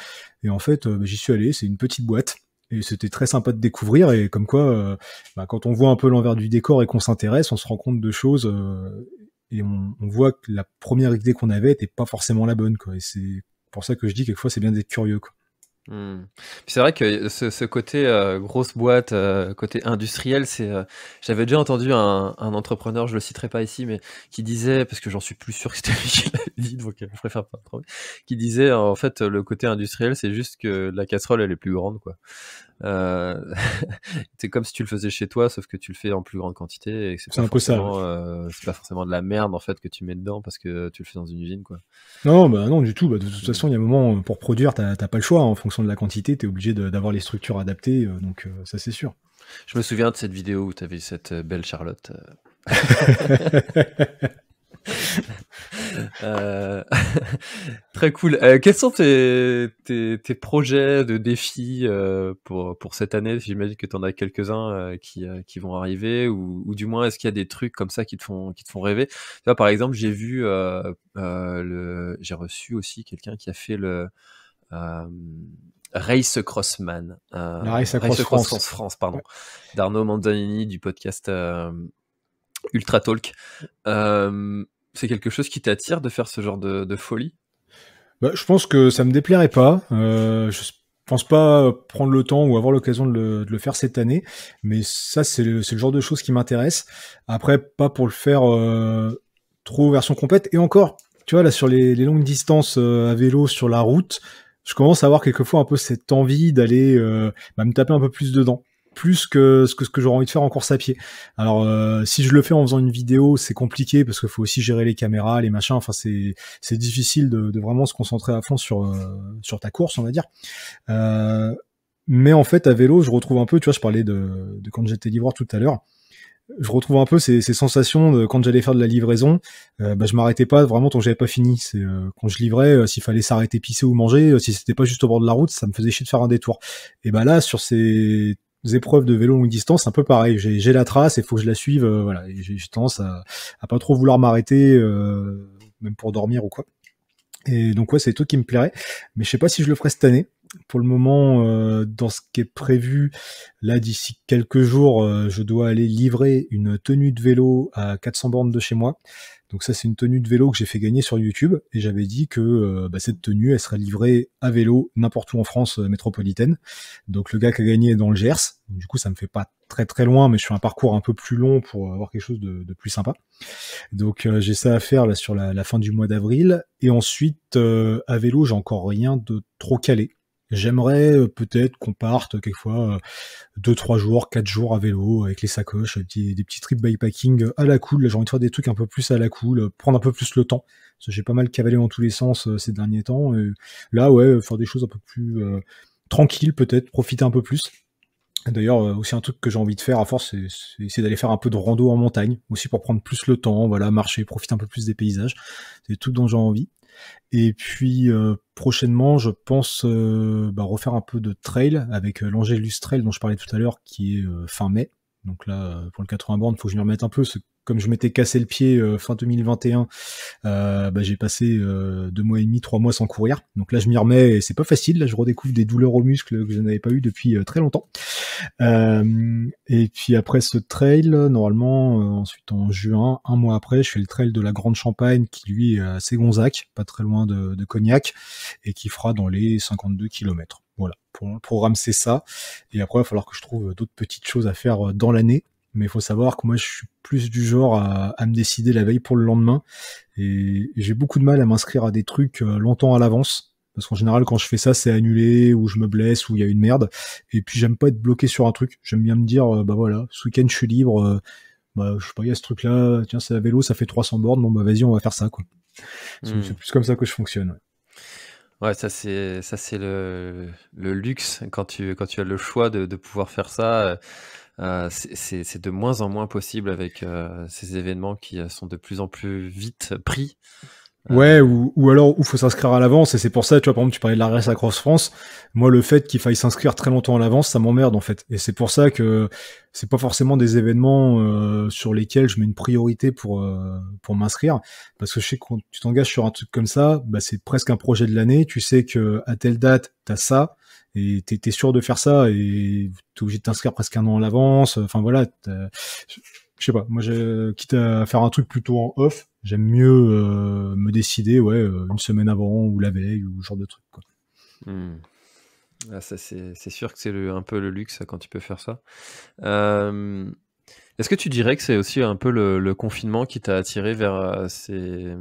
Et en fait, bah, j'y suis allé. C'est une petite boîte et c'était très sympa de découvrir et comme quoi euh, bah, quand on voit un peu l'envers du décor et qu'on s'intéresse on se rend compte de choses euh, et on, voit que la première idée qu'on avait était pas forcément la bonne quoi et c'est pour ça que je dis quelquefois c'est bien d'être curieux quoi Hmm. C'est vrai que ce, côté euh, grosse boîte, euh, côté industriel, c'est. Euh, j'avais déjà entendu un, entrepreneur, je le citerai pas ici, mais qui disait, parce que j'en suis plus sûr que c'était lui qui l'a [LAUGHS] dit, donc je préfère pas qui disait en fait le côté industriel, c'est juste que la casserole elle est plus grande, quoi. [LAUGHS] c'est comme si tu le faisais chez toi, sauf que tu le fais en plus grande quantité c'est pas forcément, c'est pas forcément de la merde en fait que tu mets dedans parce que tu le fais dans une usine, quoi. Non, bah non, du tout. Bah, de toute hmm. façon, il y a un moment, pour produire, t'as pas le choix. Hein, en fonction de la quantité, tu es obligé d'avoir les structures adaptées, euh, donc euh, ça c'est sûr. Je me souviens de cette vidéo où tu avais cette euh, belle Charlotte. [LAUGHS] [LAUGHS] très cool. quels sont tes, projets de défis pour, pour cette année J'imagine que tu en as quelques-uns qui, vont arriver, ou, du moins est-ce qu'il y a des trucs comme ça qui te font, qui te font rêver Par exemple, j'ai vu, le... j'ai reçu aussi quelqu'un qui a fait le, Race Crossman, euh, Race, Cross, euh, France. pardon, d'Arnaud Manzanini du podcast euh, Ultra Talk. Euh, c'est quelque chose qui t'attire de faire ce genre de, folie bah, Je pense que ça ne me déplairait pas. je pense pas prendre le temps ou avoir l'occasion de, le faire cette année, mais ça c'est le, genre de choses qui m'intéresse. Après, pas pour le faire trop version complète et encore. Tu vois là sur les longues distances à vélo sur la route, je commence à avoir quelquefois un peu cette envie d'aller euh, bah, me taper un peu plus dedans plus que ce que, j'aurais envie de faire en course à pied. Alors euh, si je le fais en faisant une vidéo, c'est compliqué parce qu'il faut aussi gérer les caméras, les machins. Enfin c'est c'est difficile de, vraiment se concentrer à fond sur euh, sur ta course, on va dire. mais en fait à vélo, je retrouve un peu. Tu vois, je parlais de, de quand j'étais livreur tout à l'heure je retrouve un peu ces, sensations de quand j'allais faire de la livraison, euh, bah, je m'arrêtais pas vraiment tant que j'avais pas fini. C'est euh, quand je livrais, euh, s'il fallait s'arrêter pisser ou manger, euh, si c'était pas juste au bord de la route, ça me faisait chier de faire un détour. Et bah là, sur ces épreuves de vélo longue distance, un peu pareil. J'ai la trace, il faut que je la suive. voilà, j'ai tendance à, à, pas trop vouloir m'arrêter, même pour dormir ou quoi. Et donc ouais, c'est tout qui me plairait mais je sais pas si je le ferai cette année. Pour le moment, euh, dans ce qui est prévu, là d'ici quelques jours, euh, je dois aller livrer une tenue de vélo à 400 bornes de chez moi. Donc ça, c'est une tenue de vélo que j'ai fait gagner sur YouTube et j'avais dit que euh, bah, cette tenue, elle serait livrée à vélo n'importe où en France euh, métropolitaine. Donc le gars qui a gagné est dans le Gers. du coup, ça me fait pas très très loin, mais je fais un parcours un peu plus long pour avoir quelque chose de, plus sympa. Donc euh, j'ai ça à faire là sur la fin du mois d'avril et ensuite à vélo, j'ai encore rien de trop calé. J'aimerais euh, peut-être qu'on parte quelquefois euh, deux trois jours, quatre jours à vélo avec les sacoches, des, des petits trips bikepacking à la cool. J'ai envie de faire des trucs un peu plus à la cool, euh, prendre un peu plus le temps. j'ai pas mal cavalé dans tous les sens ces derniers temps. là, ouais, faire des choses un peu plus tranquilles peut-être, profiter un peu plus. D'ailleurs, aussi un truc que j'ai envie de faire à force, c'est d'aller faire un peu de rando en montagne, aussi pour prendre plus le temps, voilà, marcher, profiter un peu plus des paysages. C'est tout dont j'ai envie. Et puis euh, prochainement, je pense euh, bah, refaire un peu de trail avec euh, l'Angelus Trail dont je parlais tout à l'heure, qui est fin mai. Donc là, pour le 80 bornes, faut que je m'y remette un peu. Ce comme je m'étais cassé le pied euh, fin 2021, euh, bah, j'ai passé euh, deux mois et demi, trois mois sans courir. Donc là, je m'y remets et c'est pas facile. Là, je redécouvre des douleurs aux muscles que je n'avais pas eu depuis très longtemps. et puis après ce trail, normalement, ensuite en juin, un mois après, je fais le trail de la Grande Champagne qui lui est à Ségonzac, pas très loin de, de Cognac, et qui fera dans les 52 km. Voilà, pour le programme c'est ça. Et après, il va falloir que je trouve d'autres petites choses à faire dans l'année mais il faut savoir que moi je suis plus du genre à, me décider la veille pour le lendemain et, j'ai beaucoup de mal à m'inscrire à des trucs euh, longtemps à l'avance parce qu'en général quand je fais ça c'est annulé ou je me blesse ou il y a une merde et puis j'aime pas être bloqué sur un truc j'aime bien me dire euh, bah voilà ce week-end je suis libre euh, bah je sais pas il y a ce truc là tiens c'est la vélo ça fait 300 bornes bon bah vas-y on va faire ça hmm. c'est plus comme ça que je fonctionne ouais. ça c'est ça c'est le, luxe quand tu quand tu as le choix de, de pouvoir faire ça. Euh, c'est de moins en moins possible avec euh, ces événements qui euh, sont de plus en plus vite pris. Ouais, ou, ou alors il faut s'inscrire à l'avance, et c'est pour ça, tu vois, par exemple, tu parlais de la race à Cross France, moi le fait qu'il faille s'inscrire très longtemps à l'avance, ça m'emmerde en fait. Et c'est pour ça que c'est pas forcément des événements sur lesquels je mets une priorité pour, pour m'inscrire, parce que je sais que quand tu t'engages sur un truc comme ça, bah, c'est presque un projet de l'année, tu sais que à telle date, t'as ça, et t'es es sûr de faire ça et t'es obligé de t'inscrire presque un an en avance. Enfin voilà, je sais pas. Moi, quitte à faire un truc plutôt en off, j'aime mieux euh, me décider, ouais, euh, une semaine avant ou la veille ou ce genre de truc. Quoi. Hmm. Ah, c'est sûr que c'est un peu le luxe quand tu peux faire ça. Euh, est-ce que tu dirais que c'est aussi un peu le confinement qui t'a attiré vers ces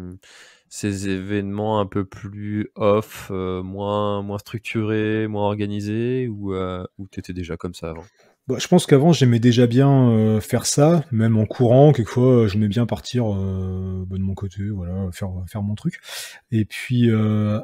ces événements un peu plus off, euh, moins, moins structurés, moins organisés, ou, tu euh, t'étais déjà comme ça avant bah, je pense qu'avant j'aimais déjà bien euh, faire ça, même en courant. Quelquefois j'aimais bien partir bah, de mon côté, voilà, faire faire mon truc. Et puis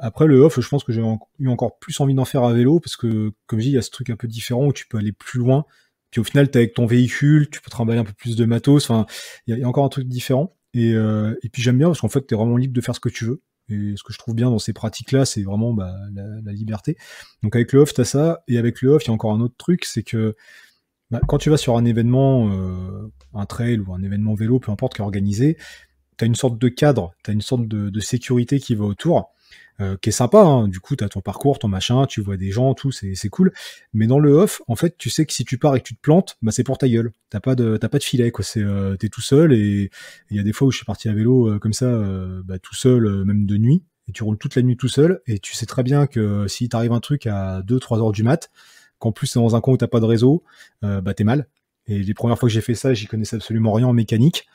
après le off, je pense que j'ai eu encore plus envie d'en faire à vélo parce que comme je dis, il y a ce truc un peu différent où tu peux aller plus loin. Puis au final, tu es avec ton véhicule, tu peux travailler un peu plus de matos. Enfin, il y, a encore un truc différent. Et, euh, et puis j'aime bien parce qu'en fait, tu es vraiment libre de faire ce que tu veux. Et ce que je trouve bien dans ces pratiques-là, c'est vraiment bah, la, la, liberté. Donc avec le off, t'as ça. Et avec le off, il y a encore un autre truc, c'est que bah, quand tu vas sur un événement, euh, un trail ou un événement vélo, peu importe, qui est organisé, t'as une sorte de cadre, t'as une sorte de sécurité qui va autour. Euh, qui est sympa. Hein. Du coup, tu as ton parcours, ton machin, tu vois des gens, tout, c'est cool. Mais dans le off, en fait, tu sais que si tu pars et que tu te plantes, bah, c'est pour ta gueule. T'as pas de, pas de filet, quoi. C'est, euh, tout seul et il y a des fois où je suis parti à vélo euh, comme ça, bah, tout seul, même de nuit. Et tu roules toute la nuit tout seul et tu sais très bien que si t'arrive un truc à 2-3 heures du mat, qu'en plus c'est dans un coin où t'as pas de réseau, bah t'es mal. Et les premières fois que j'ai fait ça, j'y connaissais absolument rien en mécanique.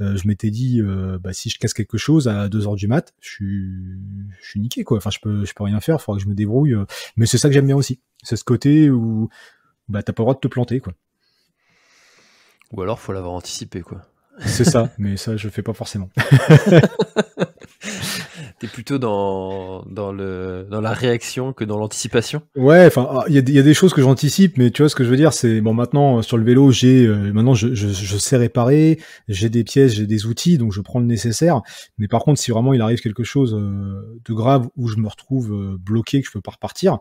Euh, je m'étais dit, euh, bah, si je casse quelque chose à 2 heures du mat, je suis, je suis niqué, quoi. Enfin, je peux, je peux rien faire, il faudra que je me débrouille. Euh. Mais c'est ça que j'aime bien aussi. C'est ce côté où, bah, t'as pas le droit de te planter, quoi. Ou alors, faut l'avoir anticipé, quoi. C'est ça, [LAUGHS] mais ça, je le fais pas forcément. [LAUGHS] T'es plutôt dans, dans, le, dans la réaction que dans l'anticipation Ouais, enfin, ah, il y, a des choses que j'anticipe, mais tu vois ce que je veux dire, c'est bon, maintenant euh, sur le vélo, j'ai euh, maintenant je, je, sais réparer, j'ai des pièces, j'ai des outils, donc je prends le nécessaire. Mais par contre, si vraiment il arrive quelque chose euh, de grave où je me retrouve bloqué, que je peux pas repartir,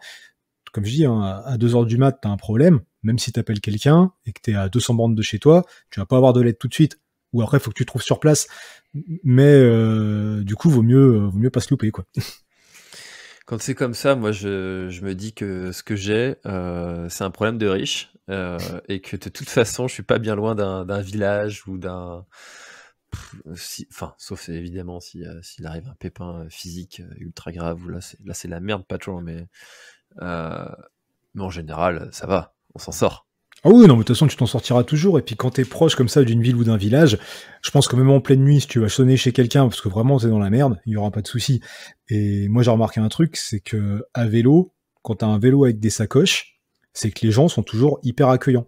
comme je dis, hein, à 2 heures du mat, t'as un problème, même si t'appelles quelqu'un et que t'es à 200 bandes de chez toi, tu vas pas avoir de l'aide tout de suite ou après, il faut que tu trouves sur place. Mais euh, du coup, vaut mieux, vaut mieux pas se louper, quoi. [LAUGHS] Quand c'est comme ça, moi, je, je, me dis que ce que j'ai, euh, c'est un problème de riche euh, et que de toute façon, je suis pas bien loin d'un village ou d'un si, enfin, sauf évidemment s'il arrive un pépin physique ultra grave, ou là c'est la merde, pas trop, mais, euh, mais en général, ça va, on s'en sort. Ah oui, non, mais de toute façon, tu t'en sortiras toujours. Et puis quand t'es proche comme ça d'une ville ou d'un village, je pense que même en pleine nuit, si tu vas sonner chez quelqu'un, parce que vraiment t'es dans la merde, il y aura pas de souci. Et moi, j'ai remarqué un truc, c'est que à vélo, quand t'as un vélo avec des sacoches, c'est que les gens sont toujours hyper accueillants.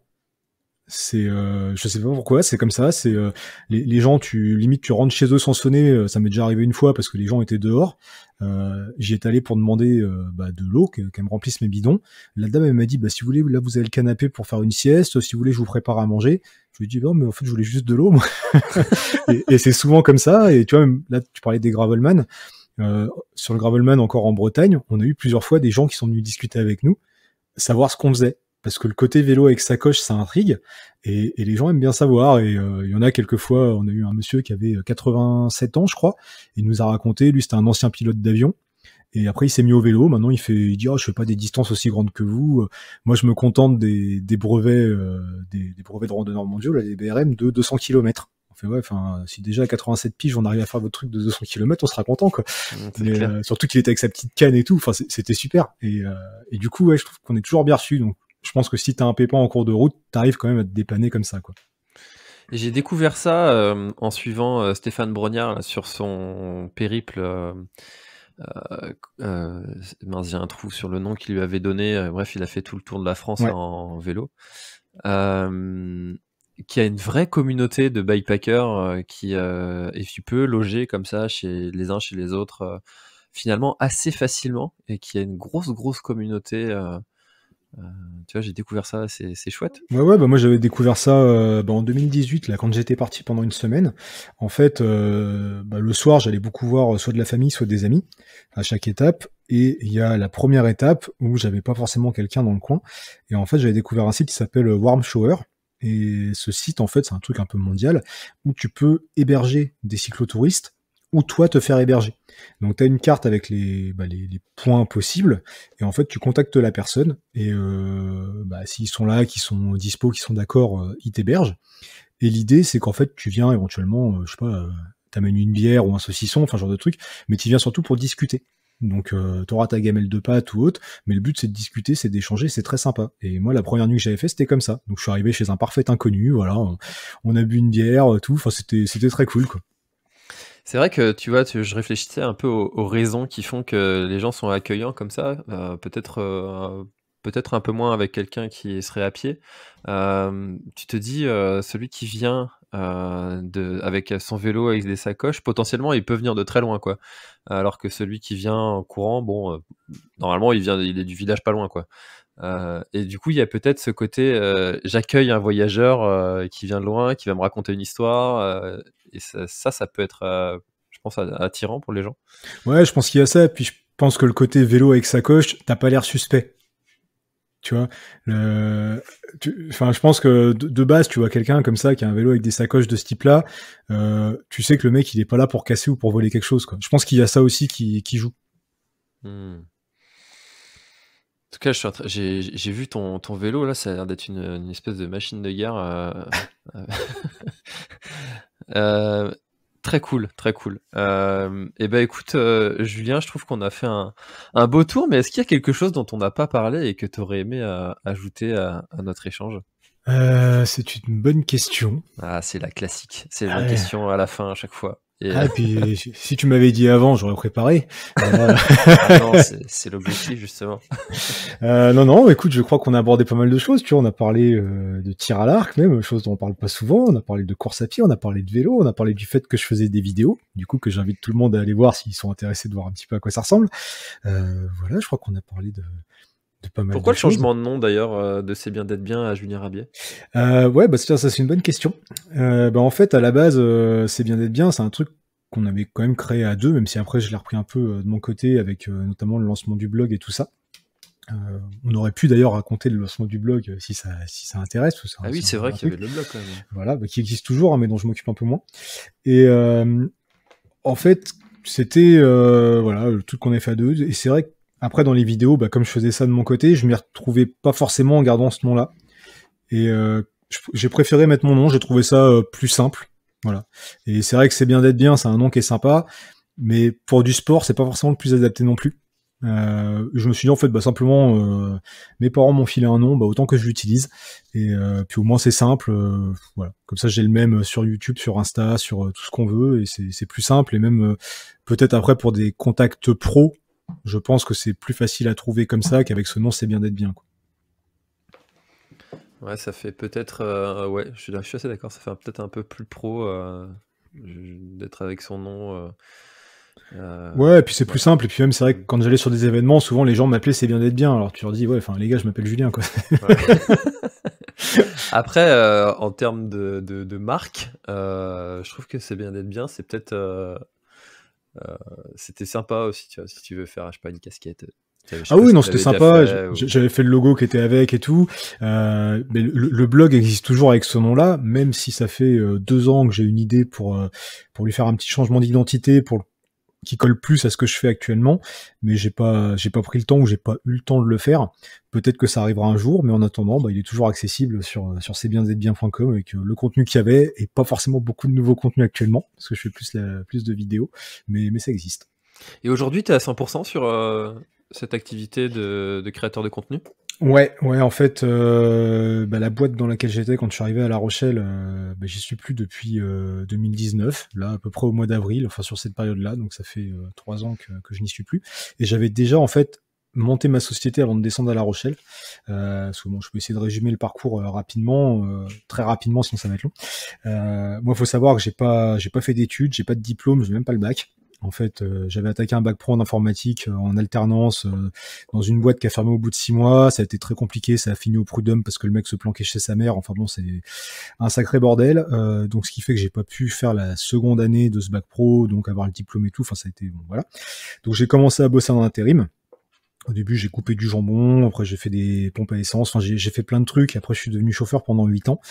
C'est, euh, je sais pas pourquoi, c'est comme ça. C'est euh, les, gens, tu limite, tu rentres chez eux sans sonner. Euh, ça m'est déjà arrivé une fois parce que les gens étaient dehors. Euh, J'y étais allé pour demander bah, de l'eau, qu'elle me remplisse mes bidons. La dame elle m'a dit, bah si vous voulez, là vous avez le canapé pour faire une sieste. Si vous voulez, je vous prépare à manger. Je lui ai dit non, mais en fait, je voulais juste de l'eau. [LAUGHS] et, c'est souvent comme ça. Et tu vois, là, tu parlais des gravelman. sur le gravelman encore en Bretagne, on a eu plusieurs fois des gens qui sont venus discuter avec nous, savoir ce qu'on faisait parce que le côté vélo avec sa coche ça intrigue, et, les gens aiment bien savoir. Et euh, il y en a quelquefois, on a eu un monsieur qui avait 87 euh, ans, je crois, il nous a raconté, lui c'était un ancien pilote d'avion, et après, il s'est mis au vélo. Maintenant, il fait, il dit, oh, je fais pas des distances aussi grandes que vous. Euh, moi, je me contente des, brevets, des, brevets de randonneurs mondiaux, là, les BRM de 200 km. On fait, ouais, enfin, si déjà à 87 piges, on arrive à faire votre truc de 200 km, on sera content, quoi. surtout qu'il était avec sa petite canne et tout. Enfin, c'était super. Et, du coup, je trouve qu'on est toujours bien reçu. Donc, je pense que si tu as un pépin en cours de route, tu arrives quand même à te dépanner comme ça. Quoi. J'ai découvert ça euh, en suivant euh, Stéphane Brognard sur son périple. Euh, euh j'ai un trou sur le nom qu'il lui avait donné. bref, il a fait tout le tour de la France en, vélo. qui a une vraie communauté de bikepackers qui, et tu peux loger comme ça chez les uns chez les autres, finalement assez facilement, et qui a une grosse grosse communauté euh, tu vois, j'ai découvert ça, c'est, chouette. Ouais, ouais, bah moi j'avais découvert ça euh, bah, en 2018, là, quand j'étais parti pendant une semaine. En fait, euh, bah, le soir, j'allais beaucoup voir soit de la famille, soit des amis à chaque étape. Et il y a la première étape où j'avais pas forcément quelqu'un dans le coin. Et en fait, j'avais découvert un site qui s'appelle Warm Shower. Et ce site, en fait, c'est un truc un peu mondial où tu peux héberger des cyclotouristes ou toi te faire héberger. Donc tu as une carte avec les, bah, les, points possibles et en fait tu contactes la personne et euh, bah, s'ils sont là, qui sont dispo, qui sont d'accord, euh, ils t'hébergent. Et l'idée c'est qu'en fait tu viens éventuellement, euh, je sais pas, euh, t'amènes une bière ou un saucisson, enfin genre de truc, mais tu viens surtout pour discuter. Donc tu auras ta gamelle de pâtes ou autre, mais le but c'est de discuter, c'est d'échanger, c'est très sympa. Et moi la première nuit que j'avais fait c'était comme ça. Donc je suis arrivé chez un parfait inconnu, voilà, on, a bu une bière, tout, enfin c'était c'était très cool quoi. C'est vrai que tu vois, je réfléchissais un peu aux, raisons qui font que les gens sont accueillants comme ça. Euh, peut-être, euh, peut-être un peu moins avec quelqu'un qui serait à pied. Euh, tu te dis, celui qui vient euh, de, avec son vélo, avec des sacoches, potentiellement il peut venir de très loin, quoi. Alors que celui qui vient en courant, bon, euh, normalement il vient, il est du village pas loin, quoi. Euh, et du coup, il y a peut-être ce côté, j'accueille un voyageur qui vient de loin, qui va me raconter une histoire, et ça, ça, peut être, je pense, attirant pour les gens. Ouais, je pense qu'il y a ça, puis je pense que le côté vélo avec sacoche, t'as pas l'air suspect. Tu vois, enfin, je pense que de, base, tu vois quelqu'un comme ça qui a un vélo avec des sacoches de ce type-là, euh, tu sais que le mec, il est pas là pour casser ou pour voler quelque chose. Je pense qu'il y a ça aussi qui, joue. Hmm. En tout cas, j'ai vu ton, vélo là, ça a l'air d'être une, espèce de machine de guerre. Euh, [LAUGHS] euh, [LAUGHS] Très cool, très cool. et euh, eh ben écoute, euh, Julien, je trouve qu'on a fait un, beau tour, mais est-ce qu'il y a quelque chose dont on n'a pas parlé et que tu aurais aimé euh, ajouter à, notre échange C'est une bonne question. Ah, c'est la classique. C'est la question à la fin à chaque fois. Et, ah, euh, puis si tu m'avais dit avant, j'aurais préparé. [LAUGHS] Euh, ah non, [LAUGHS] c'est l'objectif justement. Euh, non, non, écoute, je crois qu'on a abordé pas mal de choses. Tu vois, on a parlé de tir à l'arc, même chose dont on parle pas souvent. On a parlé de course à pied, on a parlé de vélo, on a parlé du fait que je faisais des vidéos. Du coup, que j'invite tout le monde à aller voir s'ils sont intéressés de voir un petit peu à quoi ça ressemble. voilà, je crois qu'on a parlé de pourquoi le changement de nom d'ailleurs euh, de C'est bien d'être bien à Julien Rabier euh, Ouais, bah, ça c'est une bonne question. Euh, bah, en fait, à la base, C'est bien d'être bien, c'est un truc qu'on avait quand même créé à deux, même si après je l'ai repris un peu de mon côté avec notamment le lancement du blog et tout ça. on aurait pu d'ailleurs raconter le lancement du blog si ça, si ça intéresse. ça, ah oui, c'est vrai qu'il y avait le blog quand même. Hein. Voilà, bah, qui existe toujours, hein, mais dont je m'occupe un peu moins. Et en fait, c'était voilà, le truc qu'on a fait à deux. Et c'est vrai que après, dans les vidéos, bah, comme je faisais ça de mon côté, je m'y retrouvais pas forcément en gardant ce nom-là. Et euh, j'ai préféré mettre mon nom, j'ai trouvé ça euh, plus simple. Voilà. Et c'est vrai que c'est bien d'être bien, c'est un nom qui est sympa, mais pour du sport, c'est pas forcément le plus adapté non plus. Euh, je me suis dit en fait bah, simplement mes parents m'ont filé un nom bah, autant que je l'utilise et puis au moins c'est simple voilà comme ça j'ai le même sur YouTube sur Insta sur tout ce qu'on veut et c'est plus simple et même peut-être après pour des contacts pros, je pense que c'est plus facile à trouver comme ça qu'avec ce nom, c'est bien d'être bien. Ouais, ça fait peut-être. Euh, ouais, je suis, assez d'accord, ça fait peut-être un peu plus pro euh, d'être avec son nom. Euh, ouais, et puis c'est plus simple. Et puis même, c'est vrai que quand j'allais sur des événements, souvent les gens m'appelaient c'est bien d'être bien. Alors tu leur dis, ouais, enfin les gars, je m'appelle Julien, quoi. [LAUGHS] Après, en termes de, marque, je trouve que c'est bien d'être bien. C'est peut-être euh, c'était sympa aussi, tu vois, si tu veux faire, je sais pas, une casquette. Ah oui, non, c'était sympa. J'avais fait le logo qui était avec et tout. Euh, mais le, blog existe toujours avec ce nom-là, même si ça fait euh, deux ans que j'ai une idée pour euh, pour lui faire un petit changement d'identité pour qui colle plus à ce que je fais actuellement, mais j'ai pas j'ai pas pris le temps ou j'ai pas eu le temps de le faire. Peut-être que ça arrivera un jour, mais en attendant, bah, il est toujours accessible sur sur avec le contenu qu'il y avait et pas forcément beaucoup de nouveaux contenus actuellement parce que je fais plus la, plus de vidéos, mais mais ça existe. Et aujourd'hui, tu à 100% sur euh, cette activité de, créateur de contenu Ouais, ouais, en fait, euh, bah, la boîte dans laquelle j'étais quand je suis arrivé à La Rochelle, euh, bah, j'y suis plus depuis 2019, euh, là à peu près au mois d'avril, enfin sur cette période-là, donc ça fait trois ans que, je n'y suis plus. Et j'avais déjà en fait monté ma société avant de descendre à La Rochelle. Euh, je peux essayer de résumer le parcours rapidement, très rapidement, sinon ça va être long. moi, il faut savoir que j'ai pas, j'ai pas fait d'études, j'ai pas de diplôme, j'ai même pas le bac. En fait, euh, j'avais attaqué un bac pro en informatique euh, en alternance euh, dans une boîte qui a fermé au bout de six mois. Ça a été très compliqué. Ça a fini au prud'homme parce que le mec se planquait chez sa mère. Enfin bon, c'est un sacré bordel. donc ce qui fait que j'ai pas pu faire la seconde année de ce bac pro, donc avoir le diplôme et tout. Enfin, ça a été bon, voilà. Donc j'ai commencé à bosser en intérim. Au début, j'ai coupé du jambon, après j'ai fait des pompes à essence, enfin j'ai fait plein de trucs, après je suis devenu chauffeur pendant huit ans,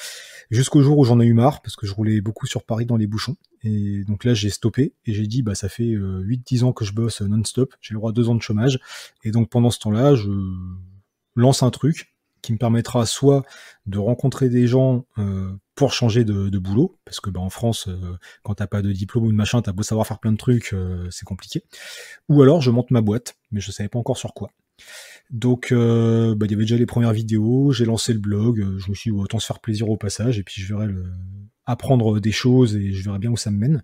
jusqu'au jour où j'en ai eu marre, parce que je roulais beaucoup sur Paris dans les bouchons. Et donc là, j'ai stoppé et j'ai dit, bah, ça fait 8-10 euh, ans que je bosse non-stop, j'ai le droit à 2 ans de chômage. Et donc pendant ce temps-là, je lance un truc qui me permettra soit de rencontrer des gens euh, pour changer de, boulot, parce que bah, en France, euh, quand t'as pas de diplôme ou de machin, t'as beau savoir faire plein de trucs, c'est compliqué. Ou alors je monte ma boîte, mais je savais pas encore sur quoi. Donc bah, il y avait déjà les premières vidéos, j'ai lancé le blog, je me suis dit oh, autant se faire plaisir au passage, et puis je verrai le, apprendre des choses et je verrai bien où ça me mène.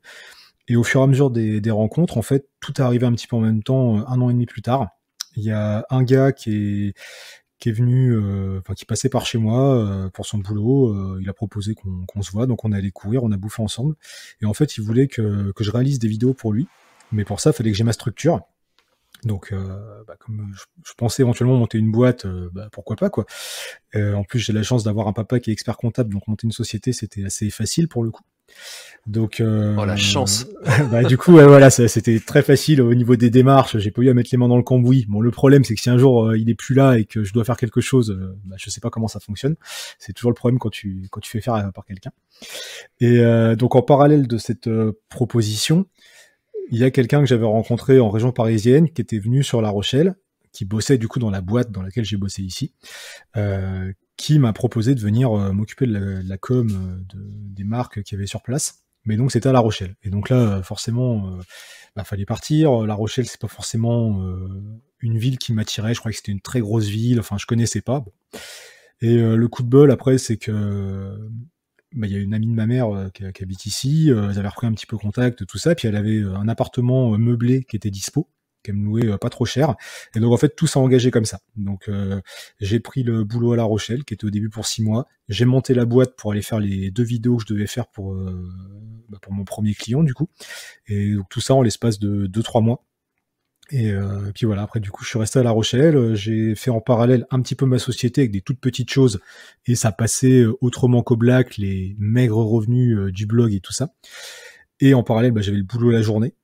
Et au fur et à mesure des, rencontres, en fait, tout est arrivé un petit peu en même temps, euh, un an et demi plus tard. Il y a un gars qui est, qui est venu, euh, enfin, qui passait par chez moi euh, pour son boulot. il a proposé qu'on se voit, donc on est allé courir, on a bouffé ensemble. Et en fait, il voulait que, que je réalise des vidéos pour lui. Mais pour ça, il fallait que j'ai ma structure. Donc, euh, bah, comme je, pensais éventuellement monter une boîte, euh, bah, pourquoi pas quoi. Euh, en plus, j'ai la chance d'avoir un papa qui est expert comptable, donc monter une société, c'était assez facile pour le coup. Donc, oh la chance. [LAUGHS] bah, du coup, voilà, c'était très facile au niveau des démarches. J'ai pas eu à mettre les mains dans le cambouis. Bon, le problème, c'est que si un jour il est plus là et que je dois faire quelque chose, bah, je sais pas comment ça fonctionne. C'est toujours le problème quand tu quand tu fais faire par quelqu'un. Et donc, en parallèle de cette proposition il y a quelqu'un que j'avais rencontré en région parisienne qui était venu sur La Rochelle, qui bossait du coup dans la boîte dans laquelle j'ai bossé ici, euh, qui m'a proposé de venir euh, m'occuper de, la com euh, de, des marques qu'il y avait sur place. Mais donc c'était à La Rochelle. Et donc là, forcément, il bah, fallait partir. La Rochelle, c'est pas forcément une ville qui m'attirait. Je crois que c'était une très grosse ville. Enfin, je connaissais pas. Et le coup de bol après, c'est que bah, il y a une amie de ma mère euh, qui, habite ici, euh, elle avait repris un petit peu contact, tout ça, puis elle avait euh, un appartement euh, meublé qui était dispo, qu'elle me louait pas trop cher. Et donc en fait, tout s'est engagé comme ça. Donc j'ai pris le boulot à La Rochelle, qui était au début pour six mois. J'ai monté la boîte pour aller faire les deux vidéos que je devais faire pour, bah, pour mon premier client, du coup. Et donc tout ça en l'espace de deux, trois mois. Euh, et, puis voilà, après du coup, je suis resté à La Rochelle, euh, j'ai fait en parallèle un petit peu ma société avec des toutes petites choses, et ça passait euh, autrement qu'au black, les maigres revenus du blog et tout ça. Et en parallèle, bah, j'avais le boulot la journée.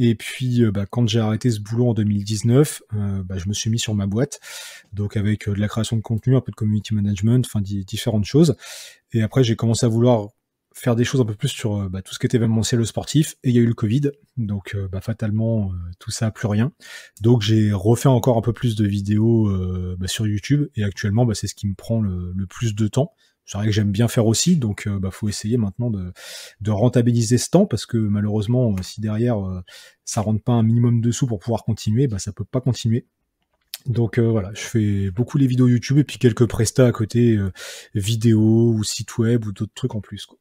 Et puis, bah, quand j'ai arrêté ce boulot en 2019, bah, je me suis mis sur ma boîte, donc avec de la création de contenu, un peu de community management, enfin différentes choses. Et après, j'ai commencé à vouloir faire des choses un peu plus sur euh, bah, tout ce qui était est événementiel sportif. Et il y a eu le Covid, donc euh, bah, fatalement, euh, tout ça, plus rien. Donc j'ai refait encore un peu plus de vidéos bah, sur YouTube. Et actuellement, c'est ce qui me prend le, plus de temps. C'est vrai que j'aime bien faire aussi, donc faut essayer maintenant de, rentabiliser ce temps, parce que malheureusement, si derrière, ça rentre pas un minimum de sous pour pouvoir continuer, bah, ça peut pas continuer. Donc voilà, je fais beaucoup les vidéos YouTube et puis quelques prestats à côté, vidéo vidéos ou site web ou d'autres trucs en plus. Quoi.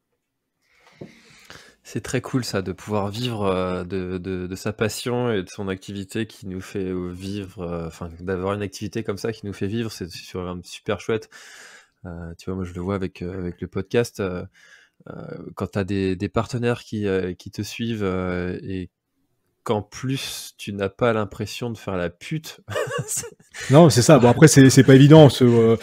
C'est très cool ça, de pouvoir vivre euh, de, sa passion et de son activité qui nous fait euh, vivre, euh, enfin d'avoir une activité comme ça qui nous fait vivre, c'est super chouette. tu vois, moi je le vois avec, avec le podcast, quand tu as des, partenaires qui, te suivent et qu'en plus tu n'as pas l'impression de faire la pute. [LAUGHS] non, c'est ça. Bon après c'est pas évident ce.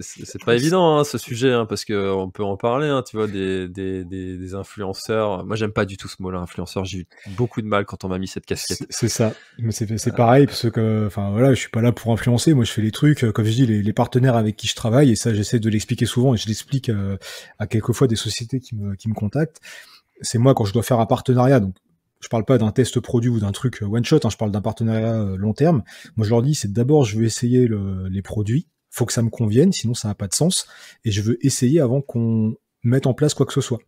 C'est pas évident ce sujet parce que on peut en parler. Hein, tu vois des, des, des, influenceurs. Moi j'aime pas du tout ce mot-là influenceur. J'ai eu beaucoup de mal quand on m'a mis cette casquette. C'est ça. Mais c'est pareil parce que enfin voilà je suis pas là pour influencer. Moi je fais les trucs euh, comme je dis les, partenaires avec qui je travaille et ça j'essaie de l'expliquer souvent et je l'explique euh, à quelquefois des sociétés qui me qui me contactent c'est moi quand je dois faire un partenariat. Donc je parle pas d'un test produit ou d'un truc euh, one shot, hein, je parle d'un partenariat euh, long terme. Moi, je leur dis, c'est d'abord, je veux essayer les produits. Faut que ça me convienne, sinon ça n'a pas de sens. Et je veux essayer avant qu'on mette en place quoi que ce soit.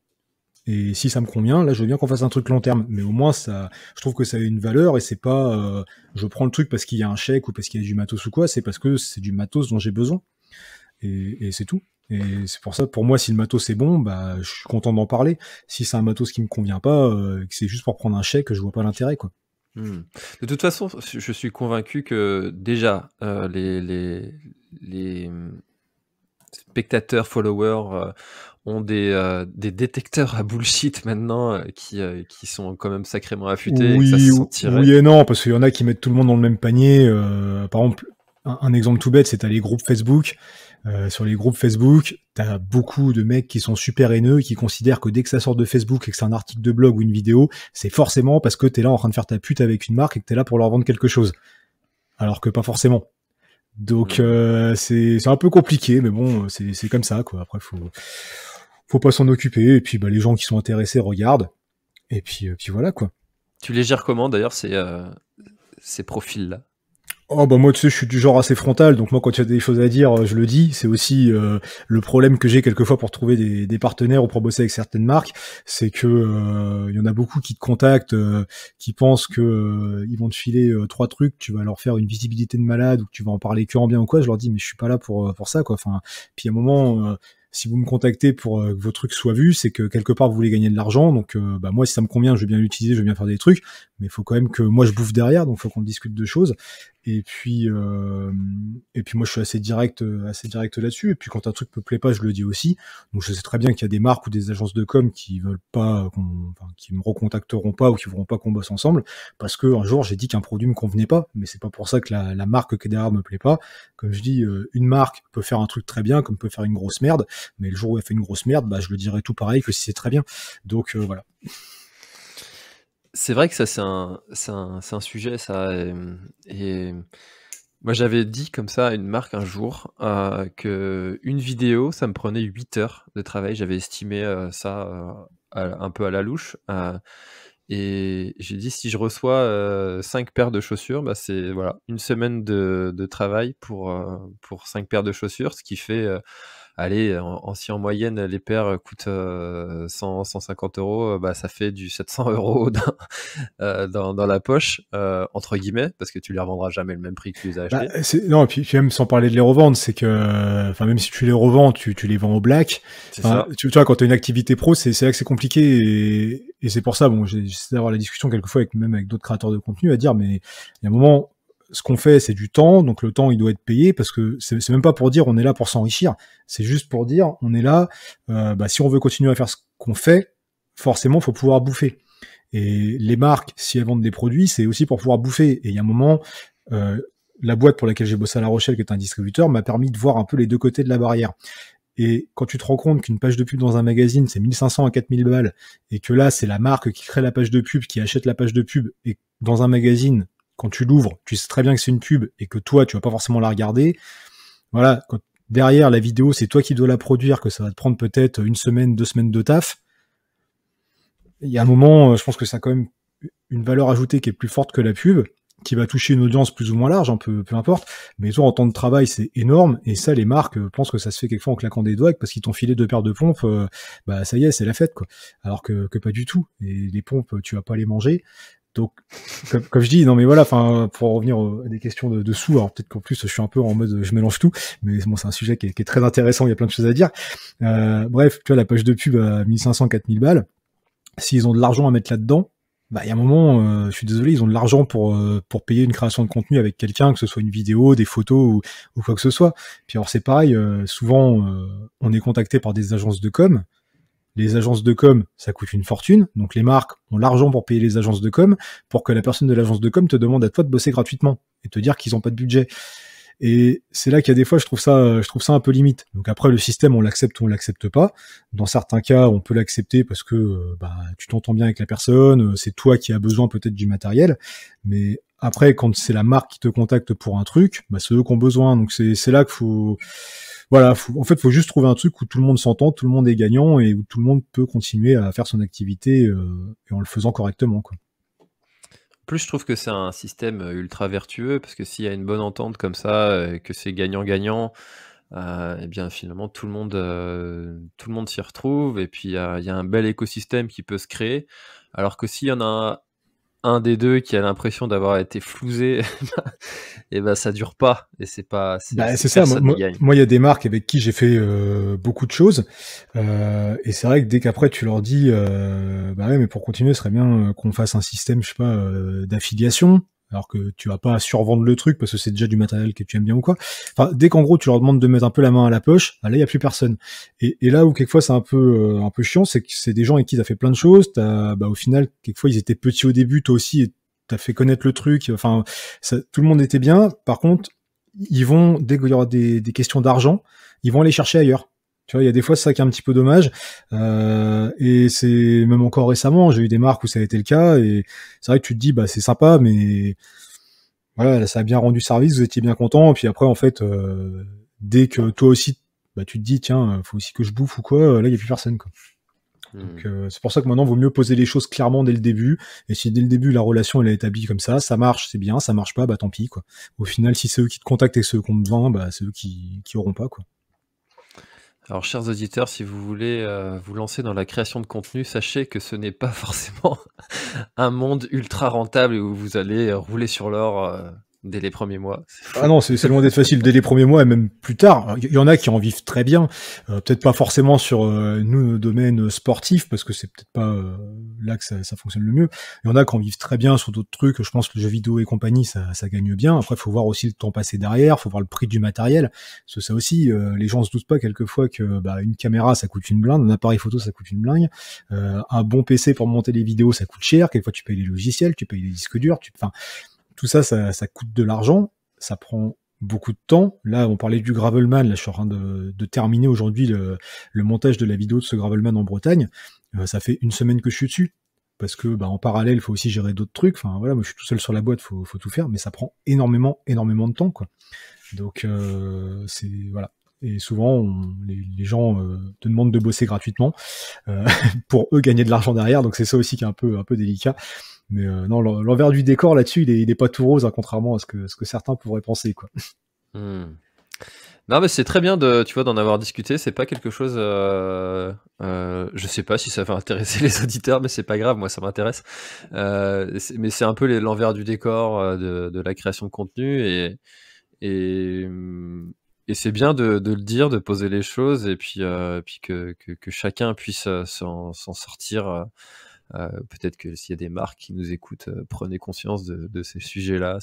Et si ça me convient, là, je veux bien qu'on fasse un truc long terme. Mais au moins, ça, je trouve que ça a une valeur et c'est pas, euh, je prends le truc parce qu'il y a un chèque ou parce qu'il y a du matos ou quoi. C'est parce que c'est du matos dont j'ai besoin. et c'est tout. Et c'est pour ça, pour moi, si le matos est bon, bah, je suis content d'en parler. Si c'est un matos qui me convient pas, euh, que c'est juste pour prendre un chèque, je vois pas l'intérêt, quoi. Hmm. De toute façon, je suis convaincu que déjà euh, les, les, hmm, spectateurs, followers euh, ont des, détecteurs à bullshit maintenant qui, qui, sont quand même sacrément affûtés. Oui, et, oui non, parce qu'il y en a qui mettent tout le monde dans le même panier. par exemple, un, un exemple tout bête, c'est les groupes Facebook euh, sur les groupes Facebook, t'as beaucoup de mecs qui sont super haineux et qui considèrent que dès que ça sort de Facebook et que c'est un article de blog ou une vidéo, c'est forcément parce que t'es là en train de faire ta pute avec une marque et que t'es là pour leur vendre quelque chose. Alors que pas forcément. Donc mm. euh, c'est un peu compliqué, mais bon, c'est comme ça, quoi. Après, faut, faut pas s'en occuper. Et puis bah, les gens qui sont intéressés regardent. Et puis, euh, puis voilà, quoi. Tu les gères comment d'ailleurs ces, euh, ces profils-là Oh bah moi tu sais je suis du genre assez frontal donc moi quand tu as des choses à dire euh, je le dis c'est aussi euh, le problème que j'ai quelquefois pour trouver des, partenaires ou pour bosser avec certaines marques c'est que il euh, y en a beaucoup qui te contactent qui pensent que ils vont te filer trois trucs tu vas leur faire une visibilité de malade ou que tu vas en parler que en bien ou quoi je leur dis mais je suis pas là pour pour ça quoi enfin puis à un moment si vous me contactez pour que vos trucs soient vus, c'est que quelque part vous voulez gagner de l'argent. Donc, bah moi, si ça me convient, je vais bien l'utiliser, je vais bien faire des trucs mais il faut quand même que moi je bouffe derrière, donc il faut qu'on discute de choses. Et puis, euh, et puis moi je suis assez direct, euh, assez direct là-dessus. Et puis quand un truc me plaît pas, je le dis aussi. Donc je sais très bien qu'il y a des marques ou des agences de com qui veulent pas, qu'on... enfin, qui me recontacteront pas ou qui voudront pas qu'on bosse ensemble, parce que un jour j'ai dit qu'un produit me convenait pas. Mais c'est pas pour ça que la, marque qui est derrière me plaît pas. Comme je dis, euh, une marque peut faire un truc très bien, comme peut faire une grosse merde. Mais le jour où elle fait une grosse merde, bah je le dirai tout pareil que si c'est très bien. Donc voilà c'est vrai que ça, c'est un, un, sujet, ça. Euh, et, moi, j'avais dit comme ça à une marque un jour euh, que une vidéo, ça me prenait 8 heures de travail. J'avais estimé euh, ça euh, un peu à la louche. et j'ai dit, si je reçois 5 paires de chaussures, bah, c'est voilà, une semaine de, travail pour, pour 5 paires de chaussures, ce qui fait allez, euh, en, en, si en moyenne les paires euh, coûtent 100, euh, 150 euros, bah, ça fait du 700 euros [LAUGHS] dans, la poche, entre guillemets, parce que tu les revendras jamais le même prix que tu les as bah, non, et puis, même sans parler de les revendre, c'est que, enfin, même si tu les revends, tu, les vends au black. tu, tu, vois, quand tu as une activité pro, c'est là que c'est compliqué et, et c'est pour ça, bon, j'essaie d'avoir la discussion quelquefois avec, même avec d'autres créateurs de contenu à dire, mais il y a un moment, ce qu'on fait, c'est du temps, donc le temps, il doit être payé parce que c'est même pas pour dire on est là pour s'enrichir, c'est juste pour dire on est là. Euh, bah, si on veut continuer à faire ce qu'on fait, forcément, il faut pouvoir bouffer. Et les marques, si elles vendent des produits, c'est aussi pour pouvoir bouffer. Et il y a un moment, euh, la boîte pour laquelle j'ai bossé à La Rochelle, qui est un distributeur, m'a permis de voir un peu les deux côtés de la barrière. Et quand tu te rends compte qu'une page de pub dans un magazine, c'est 1500 à 4000 balles, et que là, c'est la marque qui crée la page de pub, qui achète la page de pub, et dans un magazine, quand tu l'ouvres, tu sais très bien que c'est une pub et que toi, tu vas pas forcément la regarder. Voilà, quand derrière la vidéo, c'est toi qui dois la produire, que ça va te prendre peut-être une semaine, deux semaines de taf. Il y a un moment, euh, je pense que ça a quand même une valeur ajoutée qui est plus forte que la pub, qui va toucher une audience plus ou moins large, un peu, importe. Mais toi, en temps de travail, c'est énorme. Et ça, les marques euh, pensent que ça se fait quelquefois en claquant des doigts, parce qu'ils t'ont filé deux paires de pompes, euh, bah ça y est, c'est la fête, quoi. Alors que, pas du tout. Et les pompes, tu vas pas les manger. Donc, comme, je dis, non mais voilà, enfin, pour revenir à des questions de, sous, alors peut-être qu'en plus je suis un peu en mode je mélange tout, mais bon, c'est un sujet qui est, très intéressant, il y a plein de choses à dire. Euh, bref, tu vois, la page de pub à 1500, 4000 balles, s'ils ont de l'argent à mettre là-dedans, bah, il y a un moment, euh, je suis désolé, ils ont de l'argent pour euh, pour payer une création de contenu avec quelqu'un, que ce soit une vidéo, des photos ou, quoi que ce soit. Puis alors c'est pareil, souvent on est contacté par des agences de com, les agences de com, ça coûte une fortune. Donc les marques ont l'argent pour payer les agences de com pour que la personne de l'agence de com te demande à toi de bosser gratuitement et te dire qu'ils n'ont pas de budget. Et c'est là qu'il y a des fois, je trouve ça, je trouve ça un peu limite. Donc après, le système, on l'accepte ou on l'accepte pas. Dans certains cas, on peut l'accepter parce que euh, bah, tu t'entends bien avec la personne, euh, c'est toi qui as besoin peut-être du matériel. Mais après, quand c'est la marque qui te contacte pour un truc, bah, c'est eux qui ont besoin. Donc c'est là qu'il faut voilà, en fait, faut juste trouver un truc où tout le monde s'entend, tout le monde est gagnant et où tout le monde peut continuer à faire son activité euh, et en le faisant correctement. plus, je trouve que c'est un système euh, ultra vertueux parce que s'il y a une bonne entente comme ça, euh, que c'est gagnant-gagnant, et eh bien finalement tout le monde, tout le monde s'y retrouve et puis il y, a un bel écosystème qui peut se créer. Alors que s'il y en a un un des deux qui a l'impression d'avoir été flousé, [LAUGHS] et eh ben ça dure pas. Et c'est pas. C'est bah, ça. Moi, il y a des marques avec qui j'ai fait euh, beaucoup de choses, euh, et c'est vrai que dès qu'après tu leur dis, euh, bah ouais, mais pour continuer, ce serait bien euh, qu'on fasse un système, je sais pas, d'affiliation alors que tu vas pas survendre le truc parce que c'est déjà du matériel que tu aimes bien ou quoi. Enfin, dès qu'en gros tu leur demandes de mettre un peu la main à la poche, bah là il y a plus personne. Et, là où quelquefois c'est un peu euh, un peu chiant, c'est que c'est des gens avec qui as fait plein de choses. Bah, au final, quelquefois ils étaient petits au début, toi aussi, et t'as fait connaître le truc. Enfin, ça, tout le monde était bien. Par contre, ils vont dès qu'il y aura des, des questions d'argent, ils vont aller chercher ailleurs. Tu vois, il y a des fois ça qui est un petit peu dommage. Euh, et c'est même encore récemment, j'ai eu des marques où ça a été le cas. Et c'est vrai que tu te dis, bah c'est sympa, mais voilà, ça a bien rendu service, vous étiez bien content. Puis après, en fait, euh, dès que toi aussi, bah tu te dis, tiens, euh, faut aussi que je bouffe ou quoi. Là, il n'y a plus personne. Quoi. Donc hmm. c'est pour ça que maintenant il vaut mieux poser les choses clairement dès le début. Et si dès le début la relation elle est établie comme ça, ça marche, c'est bien, ça marche pas, bah tant pis quoi. Au final, si c'est eux qui te contactent et ceux qu'on te vend, bah c'est eux qui, qui auront pas quoi. Alors, chers auditeurs, si vous voulez euh, vous lancer dans la création de contenu, sachez que ce n'est pas [LAUGHS] forcément un monde ultra rentable où vous allez rouler sur l'or euh, dès les premiers mois. Ah non, c'est loin d'être facile dès les premiers mois et même plus tard. Il y, en a qui en vivent très bien. Euh, peut-être pas forcément sur euh, nous, nos domaines euh, sportifs, parce que c'est peut-être pas euh, là que ça, fonctionne le mieux. Il y en a qui en vivent très bien sur d'autres trucs. Je pense que le jeu vidéo et compagnie, ça, gagne bien. Après, faut voir aussi le temps passé derrière, faut voir le prix du matériel. Parce ça aussi, les gens se doutent pas quelquefois que bah, une caméra, ça coûte une blinde, un appareil photo, ça coûte une blinde, un bon PC pour monter les vidéos, ça coûte cher. Quelquefois, tu payes les logiciels, tu payes les disques durs, tu... Enfin, tout ça, ça, coûte de l'argent, ça prend beaucoup de temps. Là, on parlait du Gravelman. Là, je suis en train de, terminer aujourd'hui le, montage de la vidéo de ce Gravelman en Bretagne. Euh, ça fait une semaine que je suis dessus. Parce que, bah, en parallèle, il faut aussi gérer d'autres trucs. Enfin, voilà, moi, je suis tout seul sur la boîte, faut, faut tout faire. Mais ça prend énormément, énormément de temps, quoi. Donc, euh, c'est, voilà. Et souvent, les, gens euh, te demandent de bosser gratuitement [LAUGHS] pour eux gagner de l'argent derrière. Donc, c'est ça aussi qui est un peu, un peu délicat. Mais euh, non, l'envers du décor là-dessus, il n'est pas tout rose, hein, contrairement à ce que, certains pourraient penser. [LAUGHS] Hmm. Non, mais c'est très bien de, tu vois, d'en avoir discuté. C'est pas quelque chose. Euh, euh, je sais pas si ça va intéresser [LAUGHS] les auditeurs, mais c'est pas grave. Moi, ça m'intéresse. Euh, mais c'est un peu l'envers du décor euh, de, la création de contenu et hmm, c'est bien de, le dire, de poser les choses et puis, que, chacun puisse s'en sortir euh, peut-être que s'il y a des marques qui nous écoutent, euh, prenez conscience de, ces sujets-là.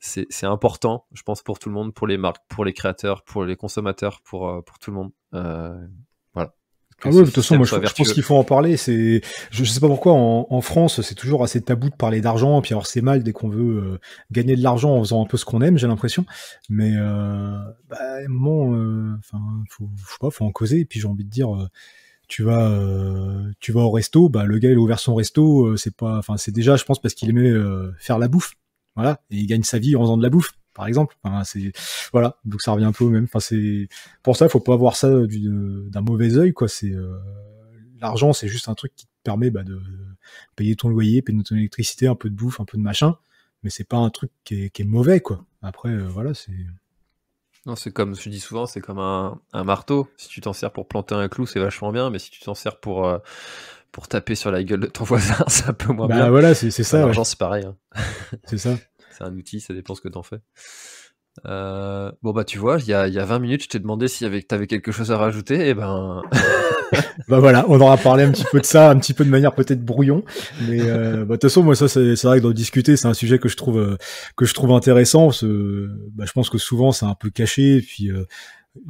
C'est important, je pense, pour tout le monde, pour les marques, pour les créateurs, pour les consommateurs, pour, euh, pour tout le monde. voilà. Ah de toute façon, moi, je, pense qu'il faut en parler. C'est, je, ne sais pas pourquoi, en, France, c'est toujours assez tabou de parler d'argent. Puis alors, c'est mal dès qu'on veut gagner de l'argent en faisant un peu ce qu'on aime, j'ai l'impression. Mais bon, bah, enfin, faut, faut, pas, faut en causer. Et puis j'ai envie de dire, tu vas euh, tu vas au resto bah le gars il a ouvert son resto euh, c'est pas enfin c'est déjà je pense parce qu'il aimait euh, faire la bouffe voilà et il gagne sa vie en faisant de la bouffe par exemple enfin, voilà donc ça revient un peu au même enfin c'est pour ça il faut pas voir ça d'un mauvais œil quoi c'est l'argent c'est juste un truc qui te permet bah, de payer ton loyer payer ton électricité un peu de bouffe un peu de machin mais c'est pas un truc qui qui est mauvais quoi après voilà c'est non, c'est comme je dis souvent, c'est comme un, un, marteau. Si tu t'en sers pour planter un clou, c'est vachement bien, mais si tu t'en sers pour, euh, pour taper sur la gueule de ton [LAUGHS] voisin, c'est un peu moins bien. Bah bien. voilà, c'est ça. L'argent, c'est pareil. Hein. [LAUGHS] C'est ça. [LAUGHS] c'est un outil, ça dépend ce que t'en fais. Euh, bon, bah, tu vois, il y a, y a, 20 minutes, je t'ai demandé si t'avais quelque chose à rajouter, et eh ben. [LAUGHS] bah voilà, on aura parlé un petit peu de ça, un petit peu de manière peut-être brouillon, mais euh, bah, de toute façon moi ça c'est vrai que d'en discuter c'est un sujet que je trouve euh, que je trouve intéressant. Parce, bah, je pense que souvent c'est un peu caché, puis euh,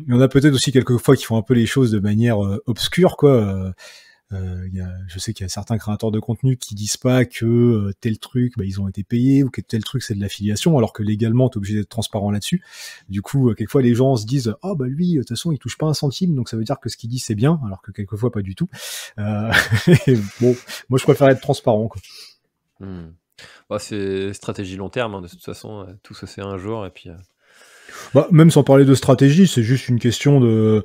il y en a peut-être aussi quelques fois qui font un peu les choses de manière euh, obscure quoi. Euh, je sais qu'il y a certains créateurs de contenu qui disent pas que euh, tel truc, bah, ils ont été payés ou que tel truc c'est de l'affiliation, alors que légalement t'es obligé d'être transparent là-dessus. Du coup, euh, quelquefois les gens se disent ah oh, bah lui de toute façon il touche pas un centime, donc ça veut dire que ce qu'il dit c'est bien, alors que quelquefois pas du tout. [LAUGHS] bon, moi je préfère être transparent. Hmm. Bah, c'est stratégie long terme hein, de toute façon, tout se fait un jour et puis. Bah, même sans parler de stratégie, c'est juste une question de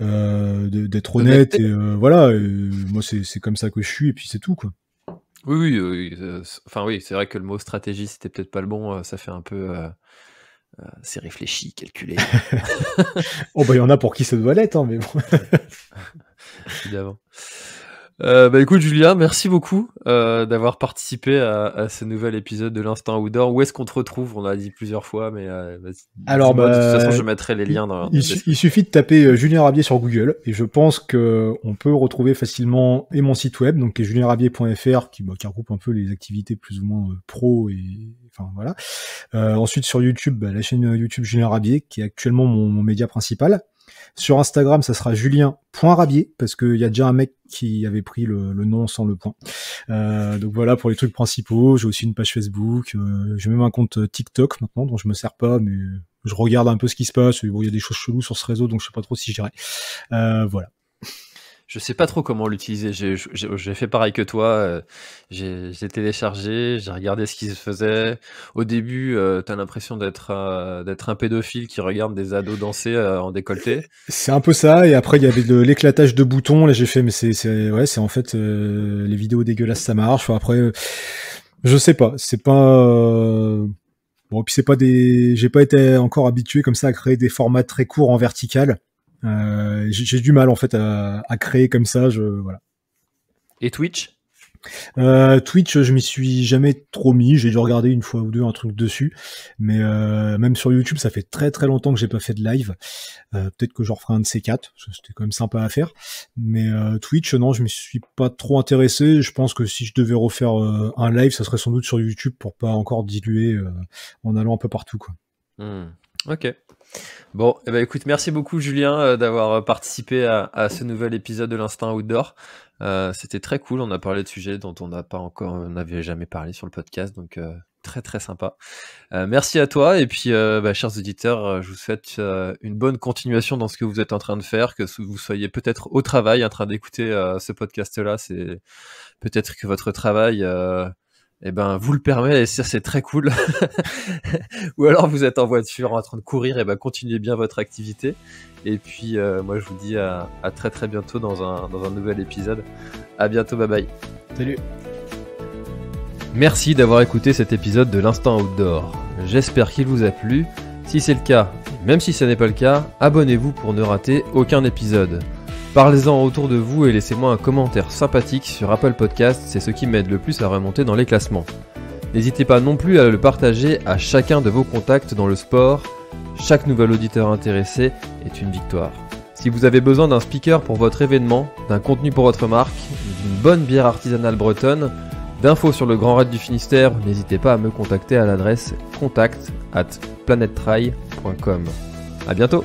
euh, d'être honnête et euh, voilà. Euh, moi, c'est comme ça que je suis et puis c'est tout quoi. Oui, oui, euh, enfin oui, c'est vrai que le mot stratégie, c'était peut-être pas le bon. ça fait un peu. c'est réfléchi, calculé. [LAUGHS] oh bah il y en a pour qui ça doit l'être, hein, mais bon. [LAUGHS] Évidemment. Euh, bah écoute Julien, merci beaucoup euh, d'avoir participé à, à, ce nouvel épisode de l'Instinct Outdoor. Où est-ce qu'on te retrouve On l'a dit plusieurs fois, mais euh, alors bah, de toute bah, façon je mettrai les liens. Dans, il, il suffit de taper euh, Julien Rabier sur Google et je pense que on peut retrouver facilement et mon site web donc qui julienrabier.fr qui, bah, qui, regroupe un peu les activités plus ou moins euh, pro et enfin voilà. Euh, ensuite sur YouTube, bah, la chaîne YouTube Julien Rabier qui est actuellement mon, mon média principal. Sur Instagram, ça sera julien.rabier, parce qu'il y a déjà un mec qui avait pris le, nom sans le point. Euh, donc voilà pour les trucs principaux. J'ai aussi une page Facebook. Euh, j'ai même un compte euh, TikTok maintenant, dont je me sers pas, mais je regarde un peu ce qui se passe. il y a des choses cheloues sur ce réseau, donc je sais pas trop si j'irai. voilà. Je sais pas trop comment l'utiliser. J'ai, fait pareil que toi. Euh, j'ai téléchargé, j'ai regardé ce qui se faisait. Au début, euh, t'as l'impression d'être euh, d'être un pédophile qui regarde des ados danser euh, en décolleté. C'est un peu ça, et après il y avait de l'éclatage de boutons, là j'ai fait, mais c'est ouais, c'est en fait les vidéos dégueulasses ça marche, après je sais pas, c'est pas bon, puis c'est pas des, j'ai pas été encore habitué comme ça à créer des formats très courts en vertical, euh, j'ai du mal en fait à, créer comme ça. Je, voilà. Et Twitch euh, Twitch, je m'y suis jamais trop mis. J'ai dû regarder une fois ou deux un truc dessus, mais euh, même sur YouTube, ça fait très très longtemps que j'ai pas fait de live. Peut-être que j'en referai un de ces quatre. C'était quand même sympa à faire. Mais Twitch, non, je m'y suis pas trop intéressé. Je pense que si je devais refaire un live, ça serait sans doute sur YouTube pour pas encore diluer en allant un peu partout. Quoi. Hmm. Ok. Bon, eh ben, écoute, merci beaucoup Julien euh, d'avoir euh, participé à, ce nouvel épisode de l'Instinct Outdoor. Euh, c'était très cool, on a parlé de sujets dont on n'a pas encore, n'avait jamais parlé sur le podcast, donc très très sympa. merci à toi et puis bah, chers auditeurs, je vous souhaite une bonne continuation dans ce que vous êtes en train de faire, que vous soyez peut-être au travail en train d'écouter ce podcast-là, c'est peut-être que votre travail et eh ben, vous le permet et c'est très cool. [LAUGHS] Ou alors vous êtes en voiture en train de courir, et ben, continuez bien votre activité. Et puis, euh, moi, je vous dis à, très très bientôt dans un, dans un nouvel épisode. À bientôt, bye bye. Salut. Merci d'avoir écouté cet épisode de l'Instant Outdoor. J'espère qu'il vous a plu. Si c'est le cas, même si ce n'est pas le cas, abonnez-vous pour ne rater aucun épisode. Parlez-en autour de vous et laissez-moi un commentaire sympathique sur Apple Podcast, c'est ce qui m'aide le plus à remonter dans les classements. N'hésitez pas non plus à le partager à chacun de vos contacts dans le sport. Chaque nouvel auditeur intéressé est une victoire. Si vous avez besoin d'un speaker pour votre événement, d'un contenu pour votre marque, d'une bonne bière artisanale bretonne, d'infos sur le Grand Raid du Finistère, n'hésitez pas à me contacter à l'adresse contact at planettry.com. A bientôt